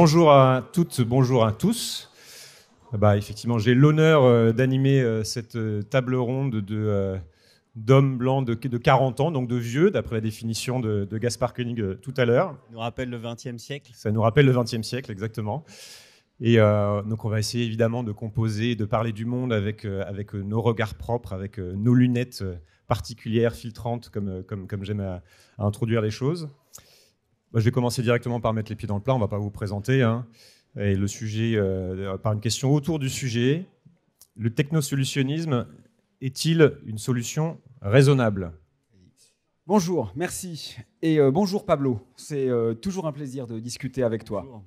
Bonjour à toutes, bonjour à tous. Ah bah, effectivement, j'ai l'honneur euh, d'animer euh, cette euh, table ronde de d'hommes blancs de, de, 40 ans, donc de vieux, d'après la définition de, de Gaspard Koenig tout à l'heure. Ça nous rappelle le XXe siècle. Ça nous rappelle le XXe siècle, exactement. Et donc on va essayer évidemment de composer, de parler du monde avec, avec nos regards propres, avec nos lunettes particulières, filtrantes, comme, comme, comme j'aime à, introduire les choses. Bah, je vais commencer directement par mettre les pieds dans le plat, on ne va pas vous présenter. Hein. Et le sujet, euh, par une question autour du sujet, le technosolutionnisme est-il une solution raisonnable Bonjour, merci. Et euh, bonjour Pablo, c'est euh, toujours un plaisir de discuter avec toi.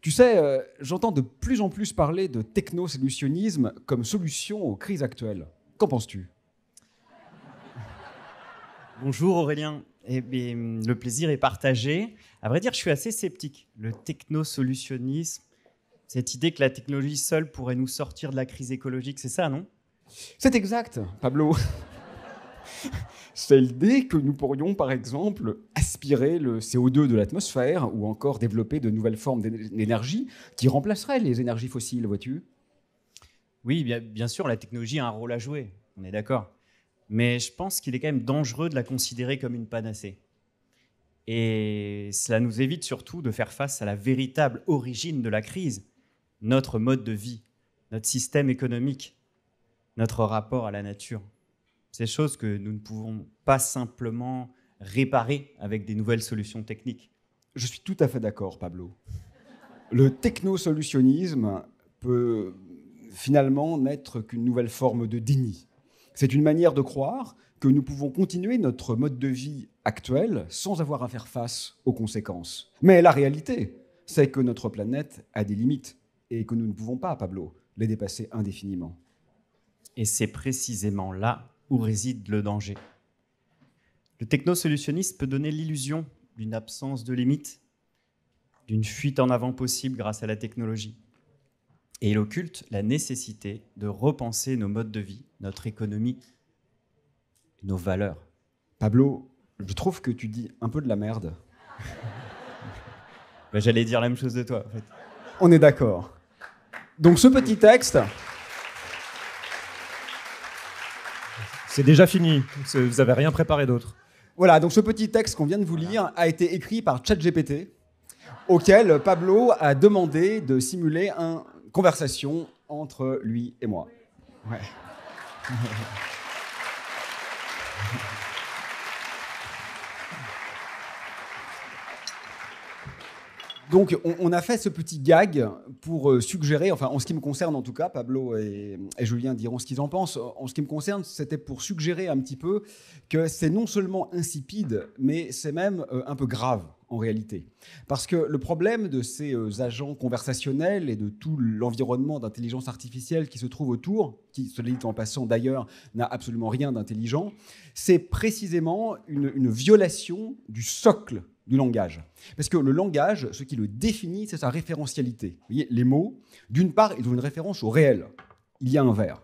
Tu sais, j'entends de plus en plus parler de technosolutionnisme comme solution aux crises actuelles. Qu'en penses-tu Bonjour Aurélien eh bien, le plaisir est partagé. À vrai dire, je suis assez sceptique. Le technosolutionnisme, cette idée que la technologie seule pourrait nous sortir de la crise écologique, c'est ça, non C'est exact, Pablo. c'est l'idée que nous pourrions, par exemple, aspirer le CO2 de l'atmosphère ou encore développer de nouvelles formes d'énergie qui remplaceraient les énergies fossiles, vois-tu Oui, bien sûr, la technologie a un rôle à jouer, on est d'accord mais je pense qu'il est quand même dangereux de la considérer comme une panacée. Et cela nous évite surtout de faire face à la véritable origine de la crise, notre mode de vie, notre système économique, notre rapport à la nature. Ces choses que nous ne pouvons pas simplement réparer avec des nouvelles solutions techniques. Je suis tout à fait d'accord, Pablo. Le technosolutionnisme peut finalement n'être qu'une nouvelle forme de déni. C'est une manière de croire que nous pouvons continuer notre mode de vie actuel sans avoir à faire face aux conséquences. Mais la réalité, c'est que notre planète a des limites et que nous ne pouvons pas, Pablo, les dépasser indéfiniment. Et c'est précisément là où réside le danger. Le technosolutionniste peut donner l'illusion d'une absence de limites, d'une fuite en avant possible grâce à la technologie. Et il occulte la nécessité de repenser nos modes de vie, notre économie, nos valeurs. Pablo, je trouve que tu dis un peu de la merde. Bah, j'allais dire la même chose de toi, en fait. On est d'accord. Donc ce petit texte... C'est déjà fini, vous n'avez rien préparé d'autre. Voilà, donc ce petit texte qu'on vient de vous lire a été écrit par ChatGPT, auquel Pablo a demandé de simuler un conversation entre lui et moi. Donc, on, a fait ce petit gag pour euh, suggérer, enfin, en ce qui me concerne en tout cas, Pablo et, Julien diront ce qu'ils en pensent. En ce qui me concerne, c'était pour suggérer un petit peu que c'est non seulement insipide, mais c'est même euh, un peu grave en réalité. Parce que le problème de ces euh, agents conversationnels et de tout l'environnement d'intelligence artificielle qui se trouve autour, qui, se dit en passant d'ailleurs, n'a absolument rien d'intelligent, c'est précisément une, une violation du socle du langage. Parce que le langage, ce qui le définit, c'est sa référentialité. Vous voyez, les mots, d'une part, ils ont une référence au réel. Il y a un verre.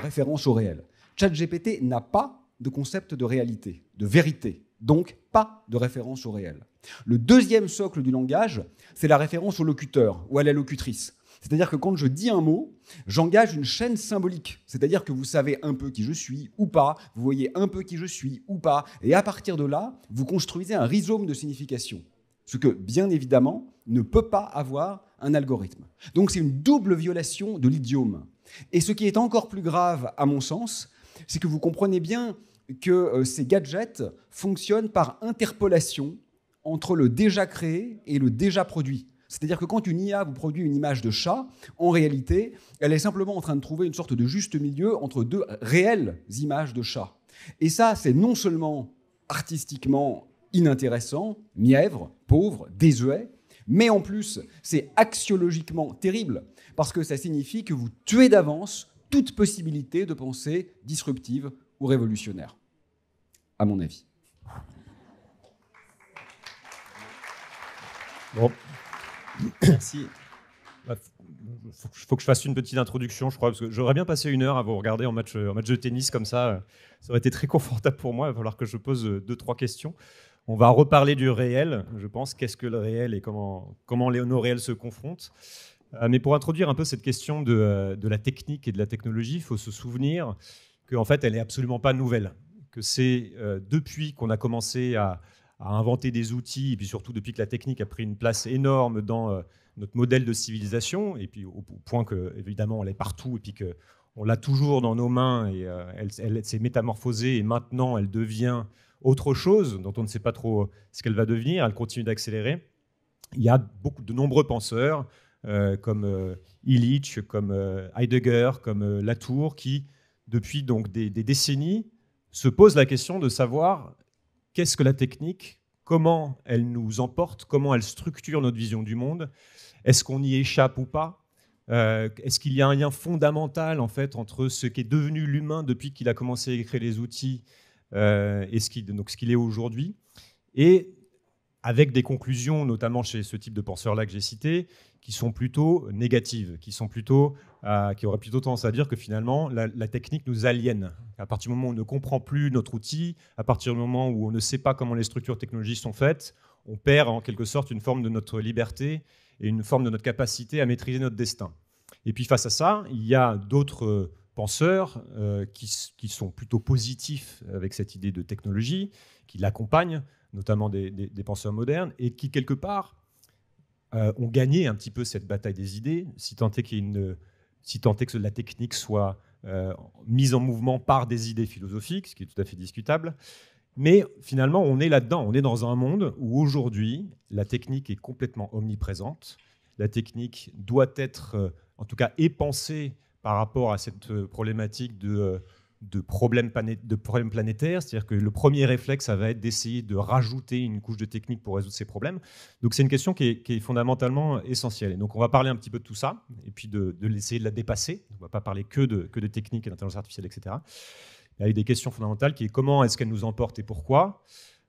Référence au réel. ChatGPT n'a pas de concept de réalité, de vérité donc pas de référence au réel. Le deuxième socle du langage, c'est la référence au locuteur ou à la locutrice. C'est-à-dire que quand je dis un mot, j'engage une chaîne symbolique. C'est-à-dire que vous savez un peu qui je suis ou pas, vous voyez un peu qui je suis ou pas, et à partir de là, vous construisez un rhizome de signification. Ce que, bien évidemment, ne peut pas avoir un algorithme. Donc c'est une double violation de l'idiome. Et ce qui est encore plus grave, à mon sens, c'est que vous comprenez bien que euh, ces gadgets fonctionnent par interpolation entre le déjà créé et le déjà produit. C'est-à-dire que quand une IA vous produit une image de chat, en réalité, elle est simplement en train de trouver une sorte de juste milieu entre deux réelles images de chat. Et ça, c'est non seulement artistiquement inintéressant, mièvre, pauvre, désuet, mais en plus, c'est axiologiquement terrible, parce que ça signifie que vous tuez d'avance toute possibilité de pensée disruptive, ou révolutionnaire, à mon avis. Bon. Merci. Il bah, faut, que je fasse une petite introduction, je crois, parce que j'aurais bien passé une heure à vous regarder en match, match de tennis comme ça. Ça aurait été très confortable pour moi. Il va falloir que je pose deux, trois questions. On va reparler du réel, je pense. Qu'est-ce que le réel et comment, comment les, nos réels se confrontent euh, Mais pour introduire un peu cette question de, euh, de la technique et de la technologie, il faut se souvenir qu'en fait, elle n'est absolument pas nouvelle, que c'est euh, depuis qu'on a commencé à, inventer des outils, et puis surtout depuis que la technique a pris une place énorme dans euh, notre modèle de civilisation, et puis au, point que, évidemment, elle est partout, et puis que on l'a toujours dans nos mains, et euh, elle, elle s'est métamorphosée, et maintenant, elle devient autre chose dont on ne sait pas trop ce qu'elle va devenir, elle continue d'accélérer. Il y a beaucoup, de nombreux penseurs, comme Illich, comme Heidegger, comme Latour, qui depuis donc des, décennies, se pose la question de savoir qu'est-ce que la technique, comment elle nous emporte, comment elle structure notre vision du monde, est-ce qu'on y échappe ou pas, euh, est-ce qu'il y a un lien fondamental en fait entre ce qui est devenu l'humain depuis qu'il a commencé à écrire les outils euh, et ce qu'il, ce qu'il est aujourd'hui Et avec des conclusions, notamment chez ce type de penseurs-là que j'ai cité, qui sont plutôt négatives, qui, sont plutôt, euh, qui auraient plutôt tendance à dire que finalement, la, technique nous aliène. À partir du moment où on ne comprend plus notre outil, à partir du moment où on ne sait pas comment les structures technologiques sont faites, on perd en quelque sorte une forme de notre liberté et une forme de notre capacité à maîtriser notre destin. Et puis face à ça, il y a d'autres penseurs euh, qui, qui, sont plutôt positifs avec cette idée de technologie qui l'accompagnent, notamment des, penseurs modernes, et qui, quelque part, euh, ont gagné un petit peu cette bataille des idées, si tant est, si que la technique soit euh, mise en mouvement par des idées philosophiques, ce qui est tout à fait discutable. Mais finalement, on est là-dedans, on est dans un monde où aujourd'hui, la technique est complètement omniprésente. La technique doit être, euh, en tout cas, épensée par rapport à cette problématique de de problèmes, planétaires. C'est-à-dire que le premier réflexe, ça va être d'essayer de rajouter une couche de technique pour résoudre ces problèmes. Donc c'est une question qui est, fondamentalement essentielle. Et donc on va parler un petit peu de tout ça, et puis de, l'essayer de la dépasser. On ne va pas parler que de, que de techniques et d'intelligence artificielle, etc. Il a des questions fondamentales qui est comment est-ce qu'elle nous emporte et pourquoi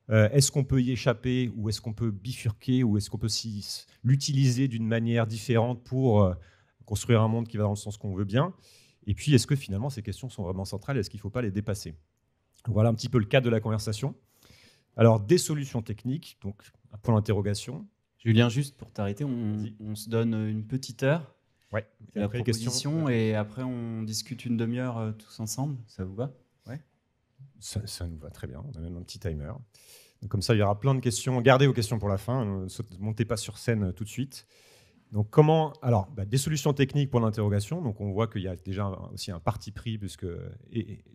euh, est-ce qu'on peut y échapper ou est-ce qu'on peut bifurquer ou est-ce qu'on peut l'utiliser d'une manière différente pour euh, construire un monde qui va dans le sens qu'on veut bien et puis, est-ce que finalement ces questions sont vraiment centrales Est-ce qu'il ne faut pas les dépasser Voilà un petit peu le cadre de la conversation. Alors, des solutions techniques, donc un point d'interrogation. Julien, juste pour t'arrêter, on, se donne une petite heure. Ouais. Et la après et après on discute une demi-heure euh, tous ensemble. Ça vous va Ouais. Ça, nous va très bien. On a même un petit timer. comme ça, il y aura plein de questions. Gardez vos questions pour la fin. Ne montez pas sur scène euh, tout de suite. Donc comment alors bah, des solutions techniques pour l'interrogation. Donc on voit qu'il y a déjà aussi un parti pris puisque et,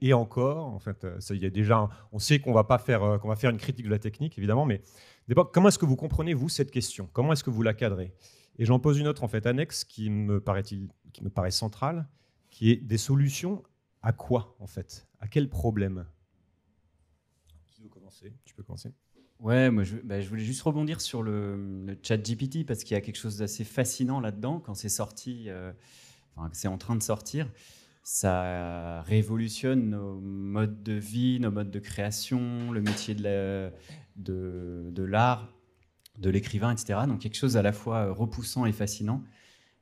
et, encore en fait euh, ça, il y a déjà on sait qu'on va pas faire euh, qu'on va faire une critique de la technique évidemment mais comment est-ce que vous comprenez vous cette question Comment est-ce que vous la cadrez Et j'en pose une autre en fait annexe qui me paraît-il qui me paraît centrale qui est des solutions à quoi en fait À quel problème commencer Tu peux commencer. Ouais, moi bah, je, voulais juste rebondir sur le, chat GPT parce qu'il y a quelque chose d'assez fascinant là-dedans quand c'est sorti, euh, enfin, c'est en train de sortir. Ça révolutionne nos modes de vie, nos modes de création, le métier de l'art, de, l'écrivain, etc. Donc quelque chose à la fois euh, repoussant et fascinant.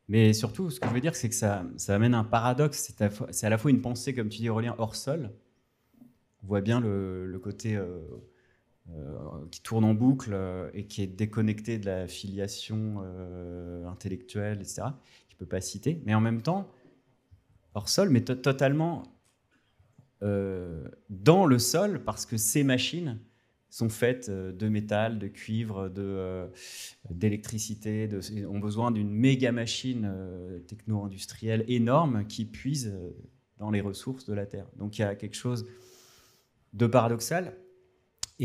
Mais surtout, ce que je veux dire, c'est que ça, ça, amène un paradoxe. C'est à, la fois une pensée, comme tu dis, Aurélien, hors sol. On voit bien le, côté euh, euh, qui tourne en boucle euh, et qui est déconnecté de la filiation euh, intellectuelle, etc., qui ne peut pas citer. Mais en même temps, hors sol, mais totalement dans le sol, parce que ces machines sont faites de métal, de cuivre, d'électricité, ont besoin d'une méga machine techno-industrielle énorme qui puise dans les ressources de la Terre. Donc il y a quelque chose de paradoxal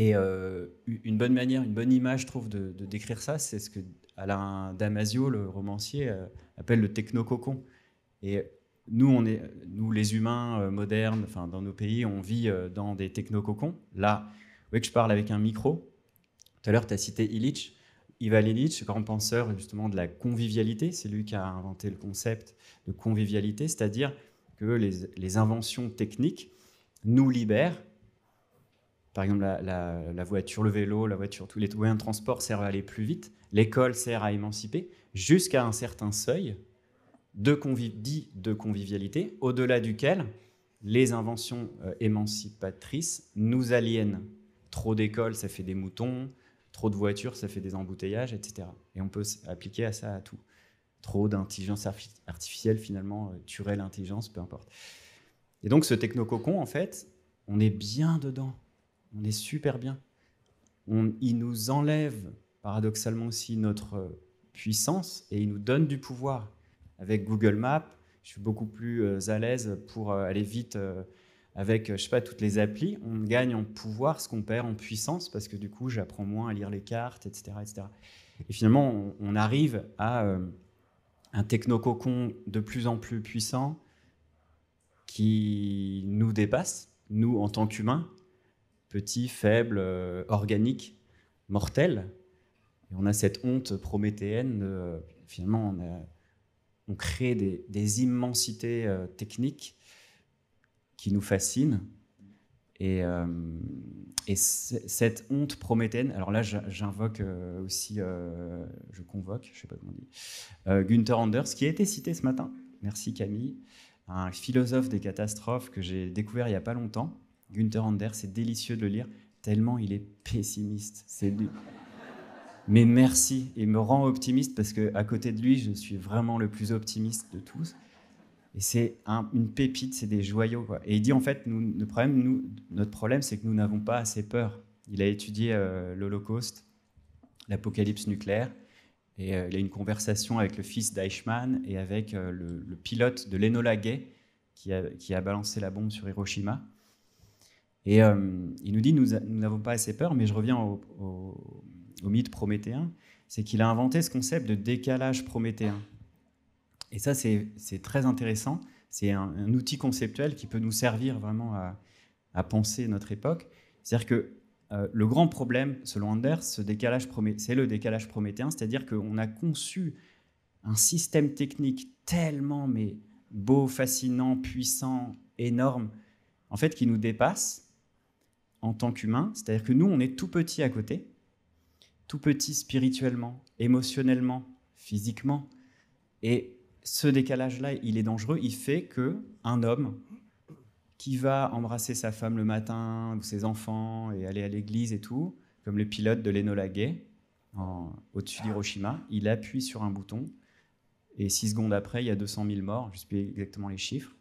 et euh, une bonne manière, une bonne image, je trouve, de, décrire ça, c'est ce que Alain Damasio, le romancier, euh, appelle le technococon. Et nous, on est, nous, les humains euh, modernes, enfin, dans nos pays, on vit dans des technococons. Là, vous voyez que je parle avec un micro. Tout à l'heure, tu as cité Illich. Ivan Illich, grand penseur justement de la convivialité, c'est lui qui a inventé le concept de convivialité, c'est-à-dire que les, les inventions techniques nous libèrent par exemple, la, voiture, le vélo, la voiture, tous les moyens de transport servent à aller plus vite. L'école sert à émanciper jusqu'à un certain seuil de dit de convivialité, au-delà duquel les inventions euh, émancipatrices nous aliènent. Trop d'écoles, ça fait des moutons. Trop de voitures, ça fait des embouteillages, etc. Et on peut s'appliquer à ça à tout. Trop d'intelligence artificielle, finalement, euh, tuerait l'intelligence, peu importe. Et donc, ce technococon, en fait, on est bien dedans on est super bien. On, il nous enlève paradoxalement aussi notre euh, puissance et il nous donne du pouvoir. Avec Google Maps, je suis beaucoup plus euh, à l'aise pour euh, aller vite avec, je sais pas, toutes les applis. On gagne en pouvoir ce qu'on perd en puissance parce que du coup, j'apprends moins à lire les cartes, etc. etc. Et finalement, on, arrive à un technococon de plus en plus puissant qui nous dépasse, nous en tant qu'humains, petit, faible, euh, organique, mortel. Et on a cette honte prométhéenne euh, finalement, on, crée des, immensités euh, techniques qui nous fascinent. Et, cette honte prométhéenne, alors là j'invoque aussi, je convoque, je ne sais pas comment on dit, gunther Anders, qui a été cité ce matin, merci Camille, un philosophe des catastrophes que j'ai découvert il n'y a pas longtemps, Günther Ander, c'est délicieux de le lire, tellement il est pessimiste. C'est Mais merci, il me rend optimiste parce que à côté de lui, je suis vraiment le plus optimiste de tous. Et c'est une pépite, c'est des joyaux. Et il dit en fait, nous, nous, notre problème, c'est que nous n'avons pas assez peur. Il a étudié euh, l'Holocauste, l'apocalypse nucléaire, et euh, il a une conversation avec le fils d'Eichmann et avec euh, le, pilote de l'Enola Gay qui a, balancé la bombe sur Hiroshima. Et euh, il nous dit, nous n'avons pas assez peur, mais je reviens au, mythe prométhéen, c'est qu'il a inventé ce concept de décalage prométhéen. Et ça, c'est très intéressant. C'est un, outil conceptuel qui peut nous servir vraiment à, penser notre époque. C'est-à-dire que euh, le grand problème, selon Anders, c'est le décalage prométhéen, c'est-à-dire qu'on a conçu un système technique tellement mais beau, fascinant, puissant, énorme, en fait, qui nous dépasse en tant qu'humain, c'est-à-dire que nous, on est tout petit à côté, tout petit spirituellement, émotionnellement, physiquement, et ce décalage-là, il est dangereux. Il fait que un homme qui va embrasser sa femme le matin ou ses enfants et aller à l'église et tout, comme le pilote de l'Enola Gay au-dessus d'Hiroshima, il appuie sur un bouton et six secondes après, il y a 200 000 morts. Je ne sais plus exactement les chiffres.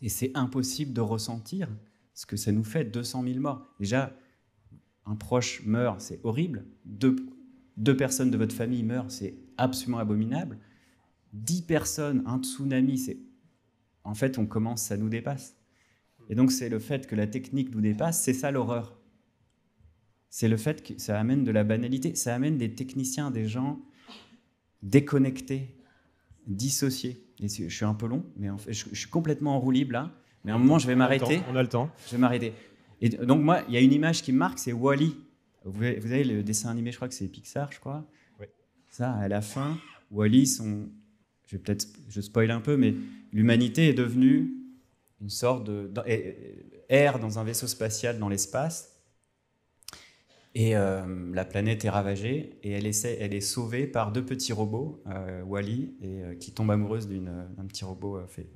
Et c'est impossible de ressentir ce que ça nous fait, 200 000 morts. Déjà, un proche meurt, c'est horrible. Deux, deux personnes de votre famille meurent, c'est absolument abominable. Dix personnes, un tsunami, c'est... En fait, on commence, ça nous dépasse. Et donc, c'est le fait que la technique nous dépasse, c'est ça l'horreur. C'est le fait que ça amène de la banalité, ça amène des techniciens, des gens déconnectés, dissociés. je suis un peu long, mais en fait, je suis complètement en là. Mais à un moment, je vais m'arrêter. On a le temps. Je vais m'arrêter. Et donc, moi, il y a une image qui me marque, c'est Wally. Vous, avez le dessin animé, je crois que c'est Pixar, je crois. Ça, à la fin, Wally, son. Je vais peut-être. Je spoil un peu, mais l'humanité est devenue une sorte de. air dans un vaisseau spatial dans l'espace. Et euh, la planète est ravagée et elle, essaie, elle est sauvée par deux petits robots, wall euh, Wally, et, euh, qui tombe amoureuse d'un petit robot fait,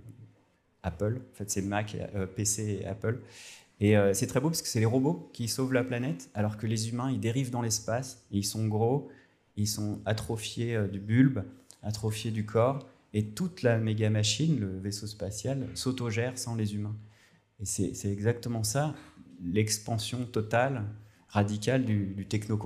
Apple. En fait, c'est Mac, euh, PC et Apple. Et euh, c'est très beau parce que c'est les robots qui sauvent la planète, alors que les humains, ils dérivent dans l'espace, ils sont gros, ils sont atrophiés euh, du bulbe, atrophiés du corps, et toute la méga machine, le vaisseau spatial, s'autogère sans les humains. Et c'est exactement ça, l'expansion totale, radicale du, du techno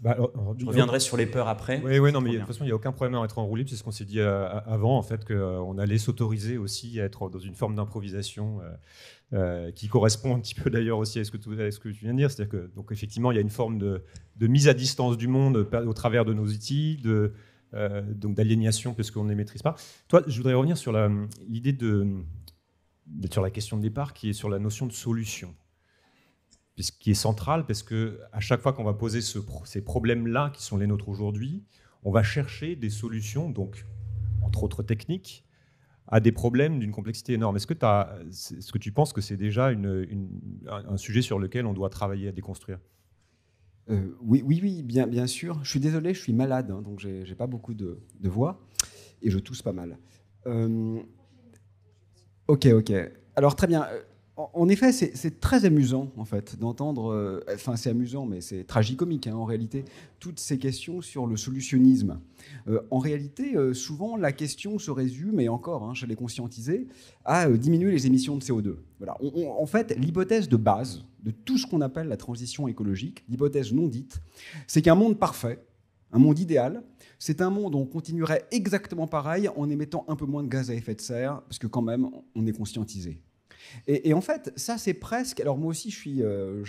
bah, je reviendrai sur les peurs après. Oui, oui, non, mais de toute façon, il n'y a aucun problème à être en roue C'est ce qu'on s'est dit euh, avant, en fait, qu'on euh, allait s'autoriser aussi à être dans une forme d'improvisation. Euh, qui correspond un petit peu d'ailleurs aussi à ce, que tu, viens de dire. C'est-à-dire que, donc, effectivement, il y a une forme de, mise à distance du monde au travers de nos outils, de, euh, donc d'aliénation, puisqu'on ne les maîtrise pas. Toi, je voudrais revenir sur hum, l'idée de, sur la question de départ, qui est sur la notion de solution. Ce qui est central parce que à chaque fois qu'on va poser ce, ces problèmes-là qui sont les nôtres aujourd'hui, on va chercher des solutions, donc entre autres techniques, à des problèmes d'une complexité énorme. Est-ce que, as, -ce que tu penses que c'est déjà un sujet sur lequel on doit travailler à déconstruire euh, oui, oui, oui, bien, bien sûr. Je suis désolé, je suis malade, hein, donc j'ai pas beaucoup de, voix et je tousse pas mal. Euh, ok, ok. Alors très bien. Euh, en effet, c'est très amusant, en fait, d'entendre. Euh, enfin, c'est amusant, mais c'est tragicomique, hein, en réalité, toutes ces questions sur le solutionnisme. Euh, en réalité, euh, souvent, la question se résume, et encore, hein, je l'ai conscientisé, à diminuer les émissions de CO2. Voilà. en fait, l'hypothèse de base de tout ce qu'on appelle la transition écologique, l'hypothèse non dite, c'est qu'un monde parfait, un monde idéal, c'est un monde où on continuerait exactement pareil en émettant un peu moins de gaz à effet de serre, parce que quand même, on est conscientisé. Et, en fait, ça, c'est presque. Alors, moi aussi, je suis, euh,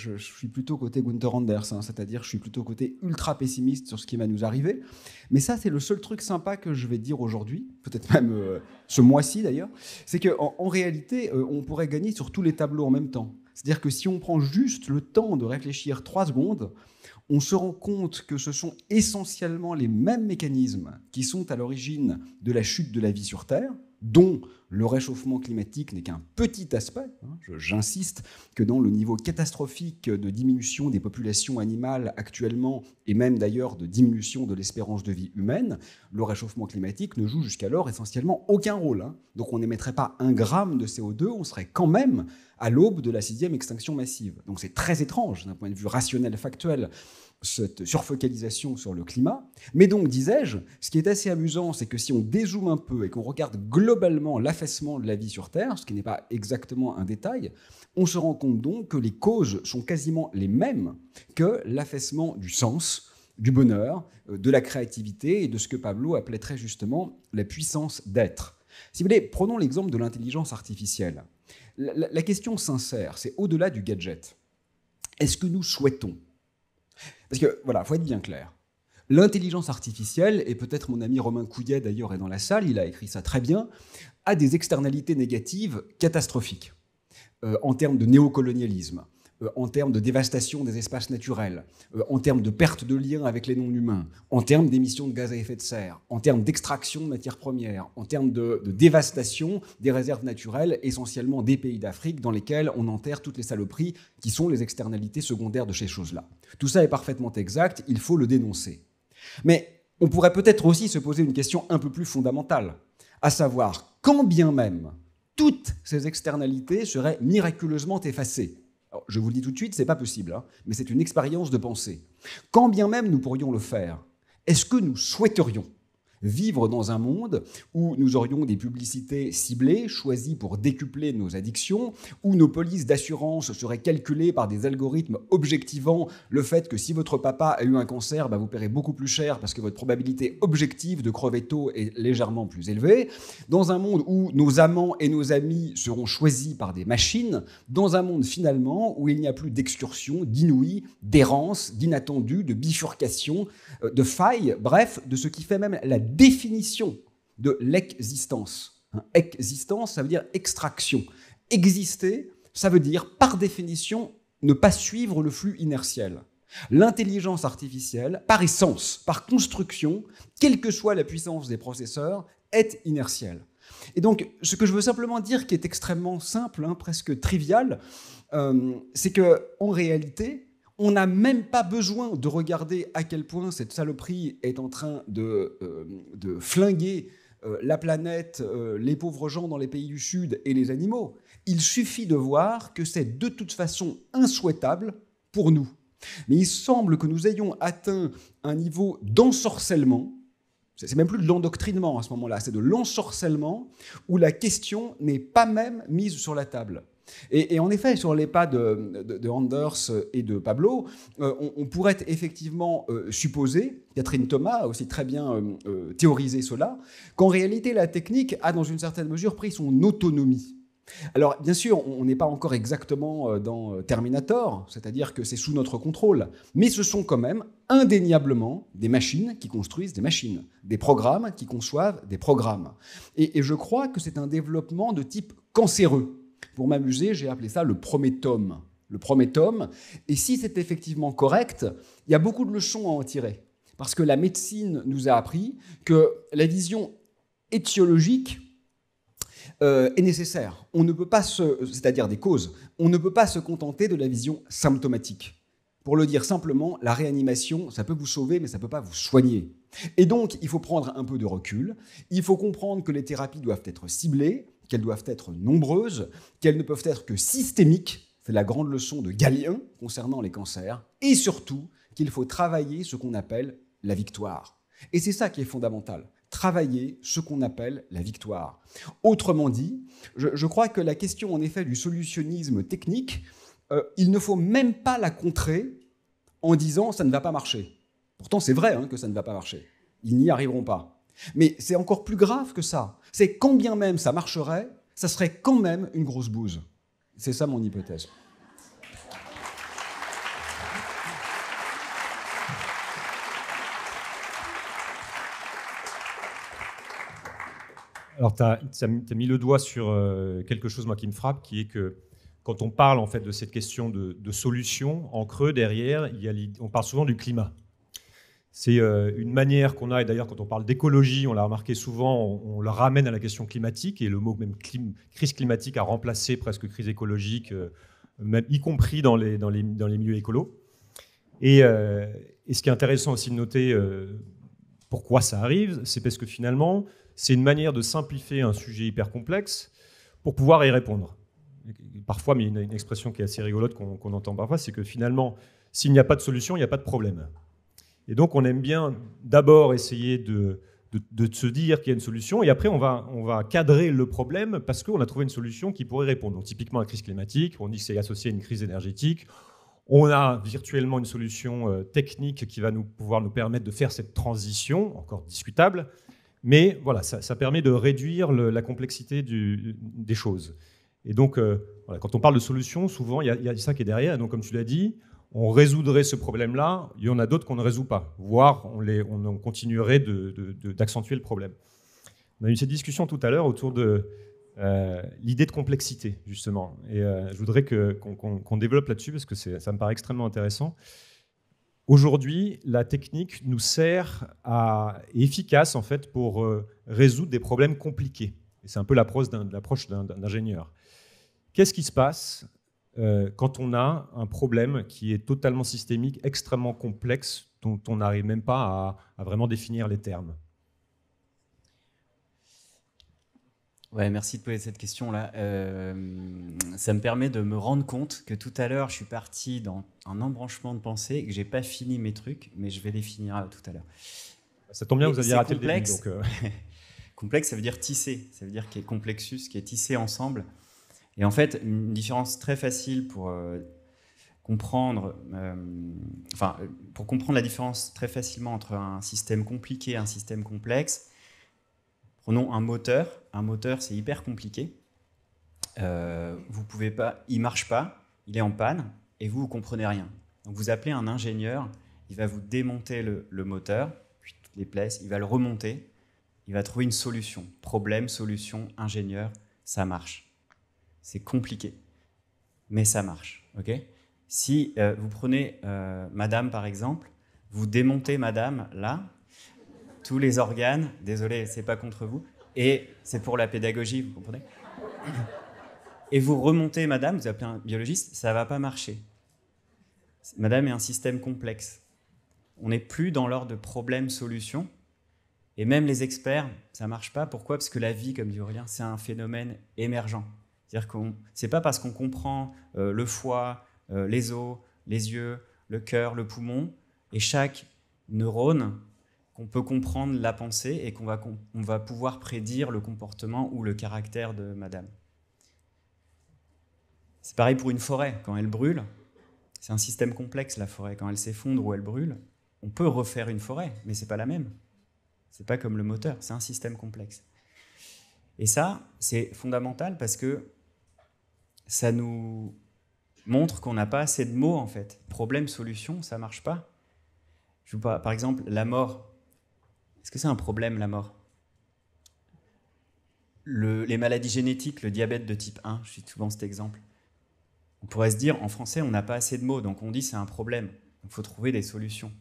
plutôt côté Gunther Anders, hein, c'est-à-dire je suis plutôt côté ultra pessimiste sur ce qui va nous arriver. Mais ça, c'est le seul truc sympa que je vais dire aujourd'hui, peut-être même euh, ce mois-ci d'ailleurs. C'est qu'en réalité, euh, on pourrait gagner sur tous les tableaux en même temps. C'est-à-dire que si on prend juste le temps de réfléchir trois secondes, on se rend compte que ce sont essentiellement les mêmes mécanismes qui sont à l'origine de la chute de la vie sur Terre, dont le réchauffement climatique n'est qu'un petit aspect. Hein, j'insiste que dans le niveau catastrophique de diminution des populations animales actuellement, et même d'ailleurs de diminution de l'espérance de vie humaine, le réchauffement climatique ne joue jusqu'alors essentiellement aucun rôle. Hein. Donc on n'émettrait pas un gramme de CO2, on serait quand même à l'aube de la sixième extinction massive. Donc c'est très étrange d'un point de vue rationnel, factuel cette surfocalisation sur le climat. Mais donc, disais-je, ce qui est assez amusant, c'est que si on dézoome un peu et qu'on regarde globalement l'affaissement de la vie sur Terre, ce qui n'est pas exactement un détail, on se rend compte donc que les causes sont quasiment les mêmes que l'affaissement du sens, du bonheur, euh, de la créativité et de ce que Pablo appelait très justement la puissance d'être. Si vous voulez, prenons l'exemple de l'intelligence artificielle. la question sincère, c'est au-delà du gadget. Est-ce que nous souhaitons parce que, voilà, faut être bien clair. L'intelligence artificielle, et peut-être mon ami Romain Couillet d'ailleurs est dans la salle, il a écrit ça très bien, a des externalités négatives catastrophiques euh, en termes de néocolonialisme. Euh, en termes de dévastation des espaces naturels, euh, en termes de perte de lien avec les non-humains, en termes d'émissions de gaz à effet de serre, en termes d'extraction de matières premières, en termes de, dévastation des réserves naturelles, essentiellement des pays d'Afrique dans lesquels on enterre toutes les saloperies qui sont les externalités secondaires de ces choses-là. Tout ça est parfaitement exact, il faut le dénoncer. Mais on pourrait peut-être aussi se poser une question un peu plus fondamentale, à savoir quand bien même toutes ces externalités seraient miraculeusement effacées, je vous le dis tout de suite, c'est pas possible, hein, mais c'est une expérience de pensée. Quand bien même nous pourrions le faire, est-ce que nous souhaiterions vivre dans un monde où nous aurions des publicités ciblées, choisies pour décupler nos addictions, où nos polices d'assurance seraient calculées par des algorithmes objectivant le fait que si votre papa a eu un cancer, bah, vous paierez beaucoup plus cher parce que votre probabilité objective de crever tôt est légèrement plus élevée. Dans un monde où nos amants et nos amis seront choisis par des machines, dans un monde finalement où il n'y a plus d'excursions, d'inouïs, d'errances, d'inattendus, de bifurcations, euh, de failles, bref, de ce qui fait même la définition de l'existence. Hein, existence, ça veut dire extraction. Exister, ça veut dire, par définition, ne pas suivre le flux inertiel. L'intelligence artificielle, par essence, par construction, quelle que soit la puissance des processeurs, est inertielle. Et donc, ce que je veux simplement dire, qui est extrêmement simple, hein, presque trivial, euh, c'est que en réalité, on n'a même pas besoin de regarder à quel point cette saloperie est en train de, euh, flinguer euh, la planète, euh, les pauvres gens dans les pays du Sud et les animaux. Il suffit de voir que c'est de toute façon insouhaitable pour nous. Mais il semble que nous ayons atteint un niveau d'ensorcellement, c'est même plus de l'endoctrinement à ce moment-là, c'est de l'ensorcellement où la question n'est pas même mise sur la table. Et, en effet, sur les pas de, Anders et de Pablo, euh, on, pourrait effectivement euh, supposer, Catherine Thomas a aussi très bien euh, théorisé cela, qu'en réalité la technique a dans une certaine mesure pris son autonomie. Alors, bien sûr, on n'est pas encore exactement dans Terminator, c'est-à-dire que c'est sous notre contrôle, mais ce sont quand même indéniablement des machines qui construisent des machines, des programmes qui conçoivent des programmes. et je crois que c'est un développement de type cancéreux pour m'amuser, j'ai appelé ça le premier tome. Le premier tome. Et si c'est effectivement correct, il y a beaucoup de leçons à en tirer. Parce que la médecine nous a appris que la vision étiologique euh, est nécessaire. On ne peut pas se, c'est-à-dire des causes, on ne peut pas se contenter de la vision symptomatique. Pour le dire simplement, la réanimation, ça peut vous sauver, mais ça ne peut pas vous soigner. Et donc, il faut prendre un peu de recul, il faut comprendre que les thérapies doivent être ciblées, qu'elles doivent être nombreuses, qu'elles ne peuvent être que systémiques, c'est la grande leçon de Galien concernant les cancers, et surtout qu'il faut travailler ce qu'on appelle la victoire. Et c'est ça qui est fondamental, travailler ce qu'on appelle la victoire. Autrement dit, je, crois que la question en effet du solutionnisme technique, euh, il ne faut même pas la contrer en disant ça ne va pas marcher. Pourtant c'est vrai hein, que ça ne va pas marcher. Ils n'y arriveront pas. Mais c'est encore plus grave que ça c'est combien même ça marcherait, ça serait quand même une grosse bouse. C'est ça mon hypothèse. Alors, tu as, mis le doigt sur euh, quelque chose, moi, qui me frappe, qui est que quand on parle en fait de cette question de, solution, en creux derrière, il y on parle souvent du climat. C'est euh, une manière qu'on a, et d'ailleurs quand on parle d'écologie, on l'a remarqué souvent, on, le ramène à la question climatique, et le mot même crise climatique a remplacé presque crise écologique, euh, même, y compris dans les, milieux écolos. Euh, et, ce qui est intéressant aussi de noter pourquoi ça arrive, c'est parce que finalement, c'est une manière de simplifier un sujet hyper complexe pour pouvoir y répondre. Parfois, mais a une expression qui est assez rigolote qu'on entend parfois, c'est que finalement, s'il n'y a pas de solution, il n'y a pas de problème. Et donc, on aime bien d'abord essayer de, de, de, se dire qu'il y a une solution, et après, on va, on va cadrer le problème parce qu'on a trouvé une solution qui pourrait répondre. Donc, typiquement, à la crise climatique, on dit que c'est associé à une crise énergétique. On a virtuellement une solution euh, technique qui va nous, pouvoir nous permettre de faire cette transition, encore discutable, mais voilà, ça, permet de réduire la complexité des choses. Et donc, euh, quand on parle de solution, souvent, il y, y, a ça qui est derrière. Donc, comme tu l'as dit, on résoudrait ce problème-là, il y en a d'autres qu'on ne résout pas, voire on, continuerait d'accentuer le problème. On a eu cette discussion tout à l'heure autour de euh, l'idée de complexité, justement. Et euh, je voudrais qu'on développe là-dessus parce que ça me paraît extrêmement intéressant. Aujourd'hui, la technique nous sert à efficace en fait pour euh, résoudre des problèmes compliqués. c'est un peu l'approche d'un ingénieur. Qu'est-ce qui se passe euh, quand on a un problème qui est totalement systémique, extrêmement complexe, dont on n'arrive même pas à, vraiment définir les termes Ouais, merci de poser cette question-là. Euh, ça me permet de me rendre compte que tout à l'heure, je suis parti dans un embranchement de pensée et que j'ai pas fini mes trucs, mais je vais les finir tout à l'heure. Ça tombe bien, vous avez raté complexe. le début. Donc euh. complexe, ça veut dire tisser. Ça veut dire qu'il y a complexus qui est tissé ensemble. Et en fait, une différence très facile pour euh, comprendre, euh, pour comprendre la différence très facilement entre un système compliqué et un système complexe, prenons un moteur. Un moteur, c'est hyper compliqué. Euh, vous pouvez pas, il marche pas, il est en panne, et vous, vous comprenez rien. Donc vous appelez un ingénieur, il va vous démonter le, moteur, puis toutes les places, il va le remonter, il va trouver une solution. Problème, solution, ingénieur, ça marche c'est compliqué, mais ça marche. ok si euh, vous prenez euh, Madame par exemple, vous démontez Madame là, tous les organes, désolé, c'est pas contre vous, et c'est pour la pédagogie, vous comprenez Et vous remontez Madame, vous appelez un biologiste, ça va pas marcher. Madame est un système complexe. On n'est plus dans l'ordre de problème-solution. Et même les experts, ça marche pas. Pourquoi Parce que la vie, comme dit Aurélien, c'est un phénomène émergent. C'est-à-dire qu'on, c'est pas parce qu'on comprend euh, le foie, euh, les os, les yeux, le cœur, le poumon et chaque neurone qu'on peut comprendre la pensée et qu'on va, va pouvoir prédire le comportement ou le caractère de madame. C'est pareil pour une forêt, quand elle brûle, c'est un système complexe la forêt, quand elle s'effondre ou elle brûle, on peut refaire une forêt, mais c'est pas la même. C'est pas comme le moteur, c'est un système complexe. Et ça, c'est fondamental parce que ça nous montre qu'on n'a pas assez de mots en fait. Problème, solution, ça marche pas. Je par exemple, la mort. Est-ce que c'est un problème la mort Les maladies génétiques, le diabète de type 1, je suis souvent cet exemple. On pourrait se dire, en français, on n'a pas assez de mots, donc on dit c'est un problème. Il faut trouver des solutions.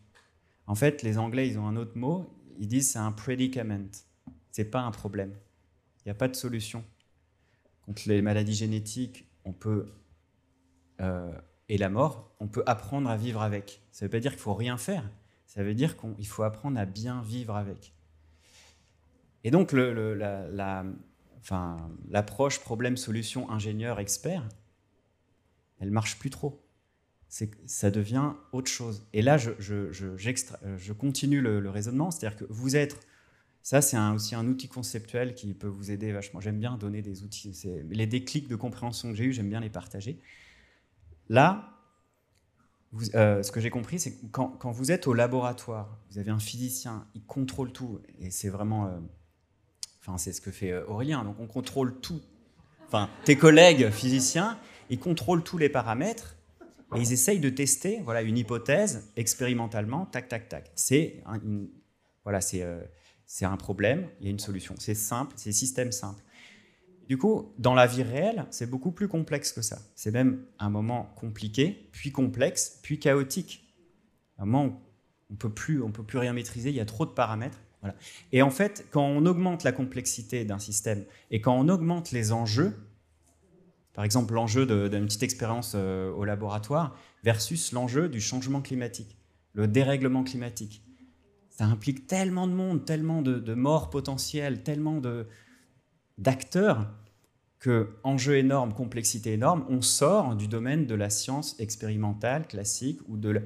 En fait, les Anglais, ils ont un autre mot, ils disent c'est un predicament. C'est pas un problème. Il n'y a pas de solution. Contre les maladies génétiques, on peut, euh, et la mort, on peut apprendre à vivre avec. Ça ne veut pas dire qu'il faut rien faire, ça veut dire qu'il faut apprendre à bien vivre avec. Et donc, l'approche le, la, problème-solution ingénieur-expert, elle marche plus trop. Ça devient autre chose. Et là, je, je, je, euh, je continue le raisonnement, c'est-à-dire que vous êtes ça, c'est aussi un outil conceptuel qui peut vous aider vachement. J'aime bien donner des outils. Les déclics de compréhension que j'ai eus, j'aime bien les partager. Là, euh, ce que j'ai compris, c'est que quand, vous êtes au laboratoire, vous avez un physicien, il contrôle tout. Et c'est vraiment. Euh, enfin, c'est ce que fait euh, Aurélien. Donc, on contrôle tout. Enfin, tes collègues physiciens, ils contrôlent tous les paramètres et ils essayent de tester voilà, une hypothèse expérimentalement, tac, tac, tac. C'est. voilà, c'est c'est un problème, il y a une solution. C'est simple, c'est système simple. Du coup, dans la vie réelle, c'est beaucoup plus complexe que ça. C'est même un moment compliqué, puis complexe, puis chaotique. Un moment où on peut plus, on peut plus rien maîtriser, il y a trop de paramètres. Et en fait, quand on augmente la complexité d'un système et quand on augmente les enjeux, par exemple l'enjeu d'une petite expérience euh, au laboratoire versus l'enjeu du changement climatique, le dérèglement climatique, ça implique tellement de monde, tellement de, morts potentielles, tellement d'acteurs que enjeu énorme, complexité énorme, on sort du domaine de la science expérimentale classique ou de la,